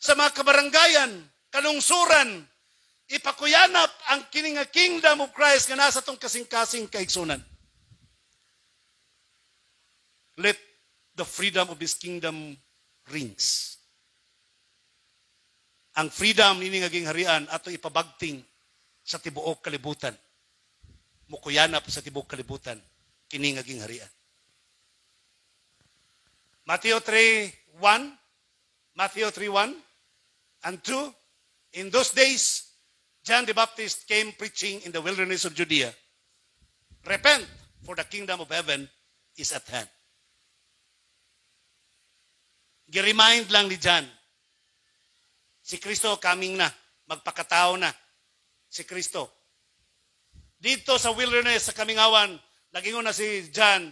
sa mga kabarangayan, kalungsuran, ipakuyanap ang kininga kingdom of Christ nga nasa tong kasing-kasing kaigsunan. Let the freedom of this kingdom rings. Ang freedom nini nga gingharian ato ipabagting sa tibuok kalibutan. Mukuyanap sa tibuok kalibutan, kini ngaging gingharian. Matthew 3:1 Matthew 3:1 and 2 In those days John the Baptist came preaching in the wilderness of Judea Repent for the kingdom of heaven is at hand. Giremind lang ni John si Kristo coming na, magpakatao na, si Kristo. Dito sa wilderness, sa Kamingawan, nagingon na si John.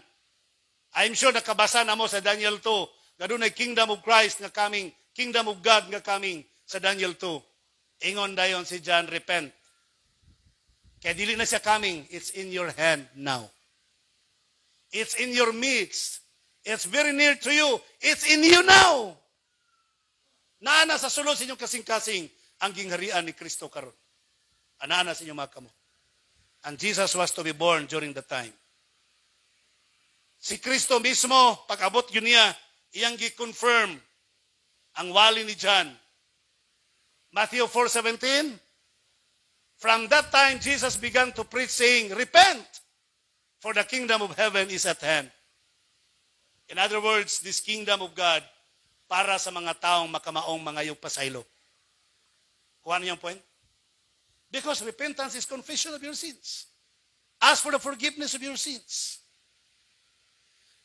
I'm sure nakabasa na mo sa Daniel 2. Nga doon ay kingdom of Christ nga coming, kingdom of God nga coming sa Daniel 2. Ingon dayon si John, repent. Kaya dili na siya coming, it's in your hand now. It's in your midst. It's very near to you. It's in you now. Naana sa sulod sa inyong kasing-kasing ang gingharian ni Kristo karon. Anana sa inyong mga kamot. And Jesus was to be born during the time. Si Kristo mismo, pag-abot yun niya, iyang gi-confirm ang wali ni John. Matthew 4.17, From that time, Jesus began to preach saying, Repent, for the kingdom of heaven is at hand. In other words, this kingdom of God para sa mga taong makamaong mga iyong pasaylo. Kuha niyo ang point? Because repentance is confession of your sins. Ask for the forgiveness of your sins.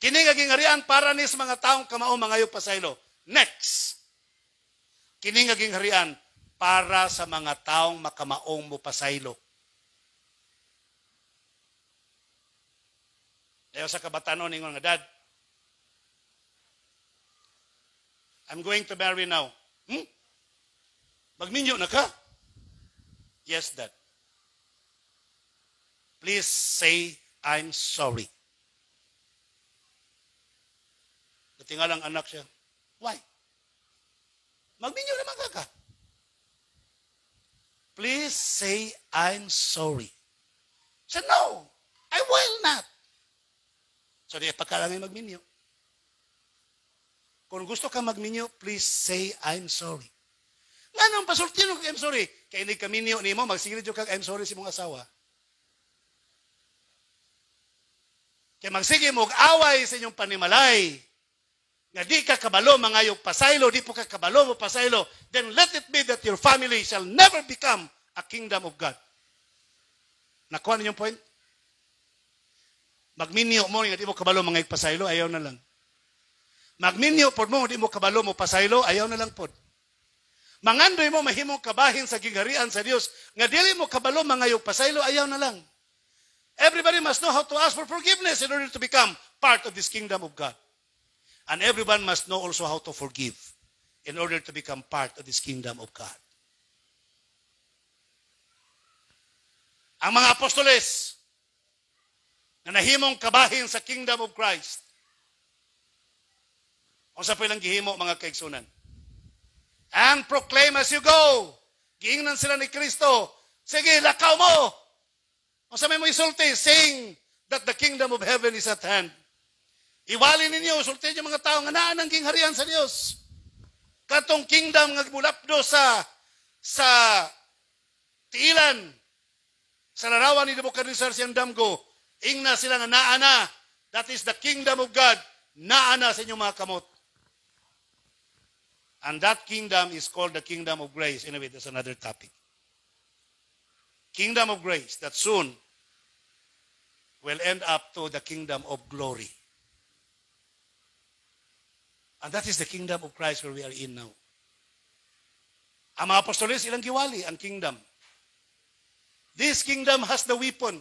Kini nga gingharian para ni sa mga taong kamao mangayo pasaylo. Next. Kini nga gingharian para sa mga taong makamaong mo pasaylo. Dayo sa kabatanon ingon nga dad. I'm going to marry now. Hmm? Magminyo na ka? Yes, Dad. Please say, I'm sorry. Natingal ang anak siya. Why? Magminyo naman ka ka. Please say, I'm sorry. So no, I will not. So di eh, pagkalangay magminyo. Kung gusto ka magminyo, please say, I'm sorry. Nga nang pasulti nung I'm sorry, kaya ni kami niyo nimo magsigil jud kag I'm sorry sa si imong asawa. Kaya magsige mo away sa inyong panimalay. Nga di ka kabalo mangayog pasaylo, di po ka kabalo mo pasaylo. Then let it be that your family shall never become a kingdom of God. Nakuha ninyong point? Magminyo mo nga di mo kabalo mangayog pasaylo, ayaw na lang. Magminyo po mo, di mo kabalo mo pasaylo, ayaw na lang po. Mangandoy mo mahimo kabahin sa gingarian sa Dios nga dili mo kabalo mangayo pasaylo ayaw na lang. Everybody must know how to ask for forgiveness in order to become part of this kingdom of God. And everyone must know also how to forgive in order to become part of this kingdom of God. Ang mga apostoles na nahimong kabahin sa kingdom of Christ. Unsa pa ilang gihimo mga kaigsunan? and proclaim as you go. Giingnan sila ni Kristo. Sige, lakaw mo. O sa may mo isulti, sing that the kingdom of heaven is at hand. Iwalin ninyo, sulti niyo mga tao nga naan ang kingharian sa Dios. Katong kingdom nga bulapdo sa sa tiilan sa larawan ni Nebuchadnezzar siyang damgo, ingna sila nga naana. That is the kingdom of God. Naana sa inyong mga kamot. And that kingdom is called the kingdom of grace. Anyway, that's another topic. Kingdom of grace that soon will end up to the kingdom of glory. And that is the kingdom of Christ where we are in now. Ang mga apostolis, ilang kiwali ang kingdom. This kingdom has the weapon.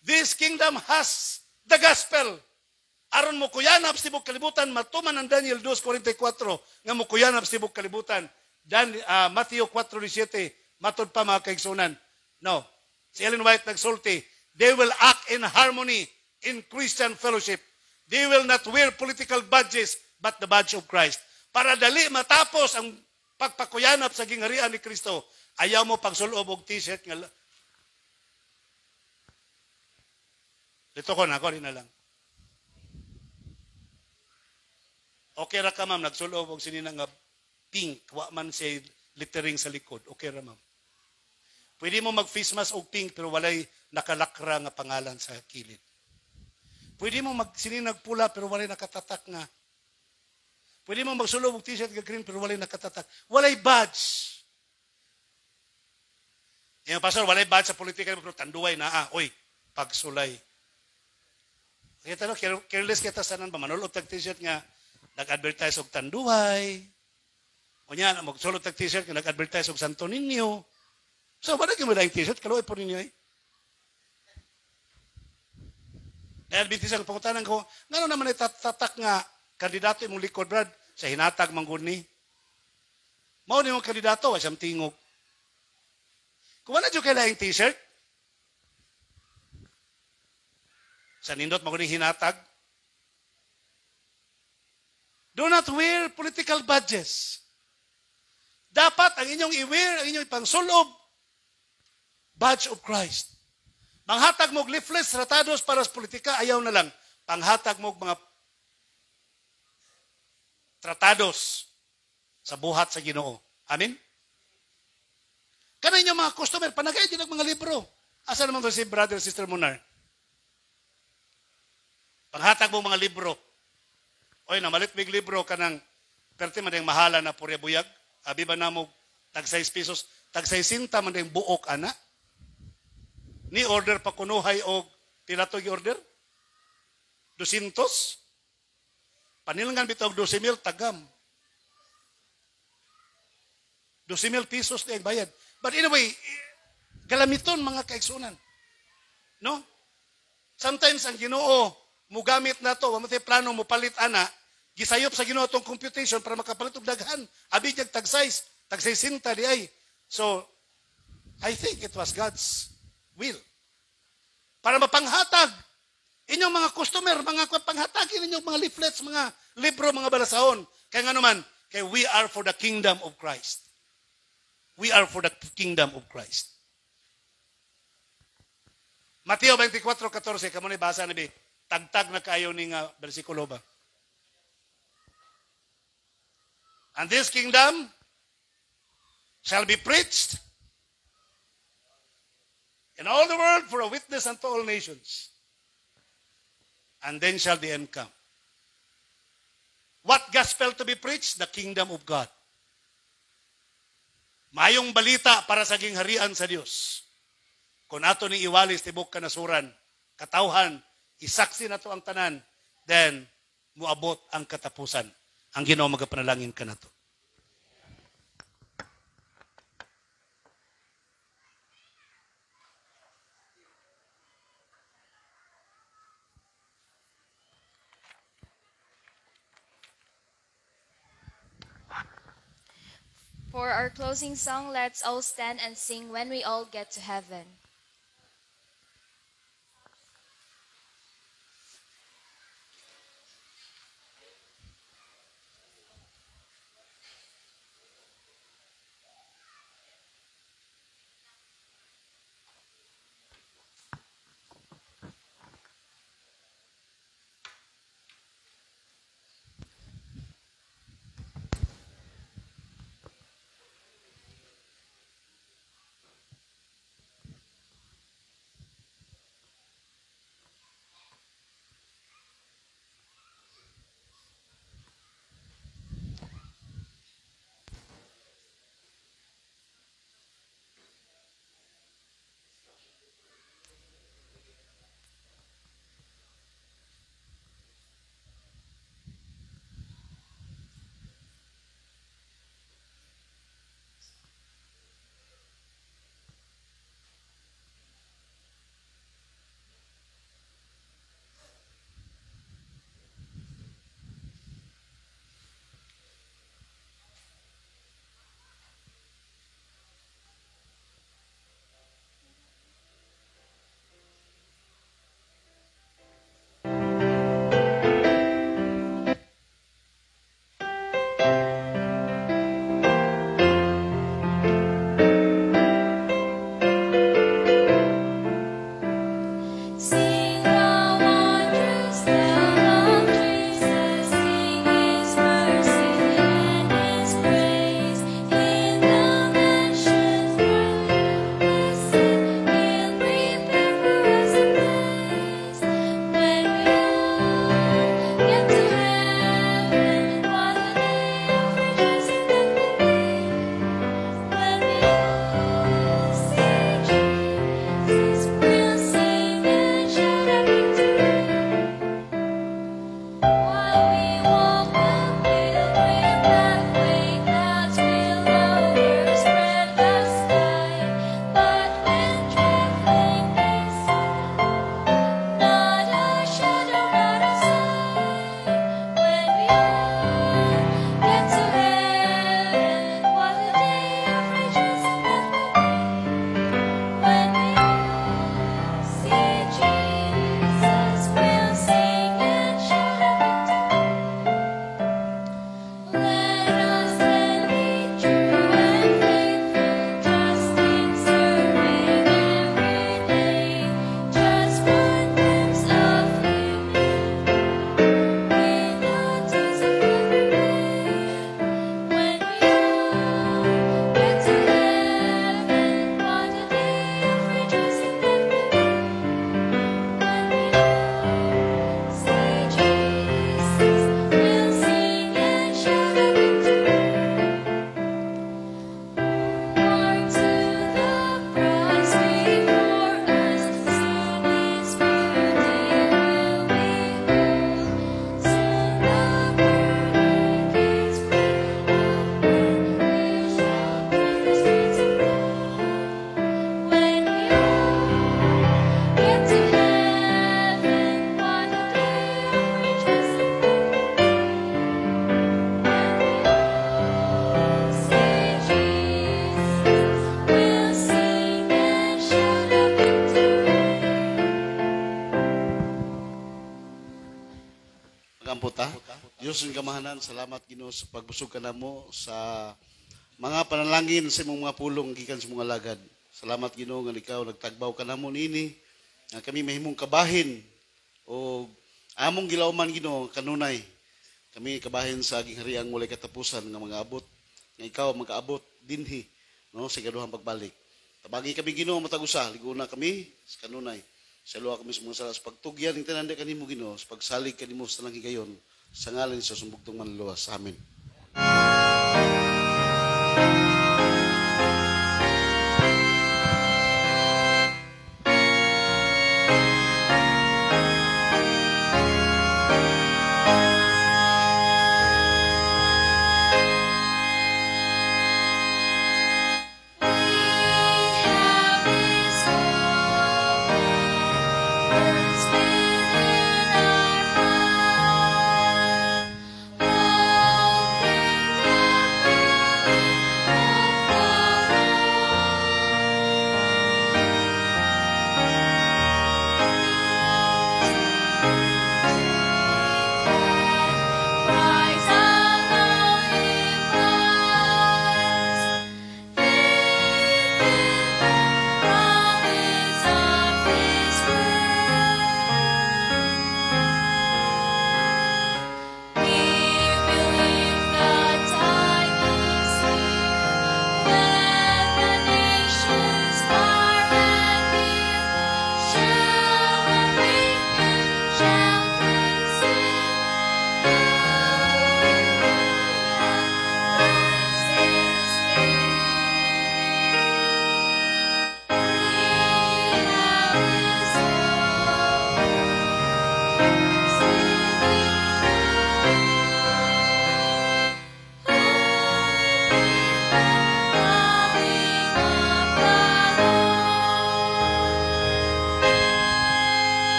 This kingdom has the gospel. Aron mo kuyanap sibuk kalibutan, matuman ang Daniel 2.44 nga mo kuyanap sibuk kalibutan. Dan, uh, Matthew 4.17, matod pa mga kaigsunan. No. Si Ellen White nagsulti, they will act in harmony in Christian fellowship. They will not wear political badges but the badge of Christ. Para dali matapos ang pagpakuyanap sa gingharian ni Kristo, ayaw mo pagsulob og t-shirt nga Dito ko na, ko rin na lang. Okay ra ka ma'am, nagsulob og sinina nga pink, wa man say littering sa likod. Okay ra ma'am. Pwede mo mag face mask og pink pero walay nakalakra nga pangalan sa kilid. Pwede mo magsininag pula pero walay nakatatak nga. Pwede mo magsulob og t-shirt nga green pero walay nakatatak. Walay badge. Yung pastor, walay badge sa politika pero tanduway na ah, oy, pagsulay. Kaya tanong, careless kita sanan ba? Manulot tag t-shirt nga nag-advertise og Tanduhay. Unya na magsulot og t-shirt nga nag-advertise og Santo Niño. So wala gyud mo daing t-shirt kaloy po ninyo ay. Eh. Nag-advertise ang pangutanan ko, ngano naman itatatak nga kandidato imong likod brad sa hinatag mangguni? Mao ni mong kandidato wa siyang tingog. Kung wala jud kay t-shirt, sa nindot mangguni hinatag, Do not wear political badges. Dapat ang inyong i-wear, ang inyong ipangsulob, badge of Christ. Manghatag mo leaflets, ratados para sa politika, ayaw na lang. Panghatag mo mga tratados sa buhat sa ginoo. Amen? Kanay niyo mga customer, panagay din ang mga libro. Asa naman si brother, sister Munar? Panghatag mo mga libro. Oy, na mig libro kanang perte man yung mahala na purya buyag. Abi ba na mo tag 6 pesos, tag 60 man yung buok ana? Ni order pa kunuhay og pila to order? 200? Panilangan bitog 12,000 tagam. 12,000 pesos na yung bayad. But anyway, galamiton mga kaigsunan. No? Sometimes ang ginoo, mugamit na to, mamatay plano mo palit ana, gisayop sa Ginoo tong computation para makapalit og daghan. Abi jag tag size, tag 60 di ay. So I think it was God's will. Para mapanghatag inyong mga customer, mga panghatag inyong mga leaflets, mga libro, mga balasahon. Kaya nga naman, kaya we are for the kingdom of Christ. We are for the kingdom of Christ. Mateo 24:14 kamo ni basa nabi. Tagtag na kayo ni nga bersikulo ba? And this kingdom shall be preached in all the world for a witness unto all nations. And then shall the end come. What gospel to be preached? The kingdom of God. Mayong balita para sa gingharian sa Dios. Kung ato ni iwalis tibok kanasuran, katawhan isaksi na to ang tanan, then muabot ang katapusan. Ang Ginoo magapanalangin ka na to. For our closing song, let's all stand and sing When We All Get to Heaven. Diyos ng kamahanan, salamat Ginoo sa pagbusog ka mo sa mga panalangin sa mga pulong gikan sa mga lagad. Salamat Ginoo nga ikaw nagtagbaw ka mo niini nga kami mahimong kabahin o among gilauman Ginoo kanunay. Kami kabahin sa aging hariang walay katapusan nga mga abot nga ikaw magkaabot dinhi no sa gaduhang pagbalik. Tabagi kami Ginoo matag usa liguna kami sa kanunay. Sa luwa kami sa mga sala pagtugyan ng tanan kanimo Ginoo sa pagsalig kanimo sa nangigayon. higayon sa ngalan ni Jesus, mugtong manluwas. Amen.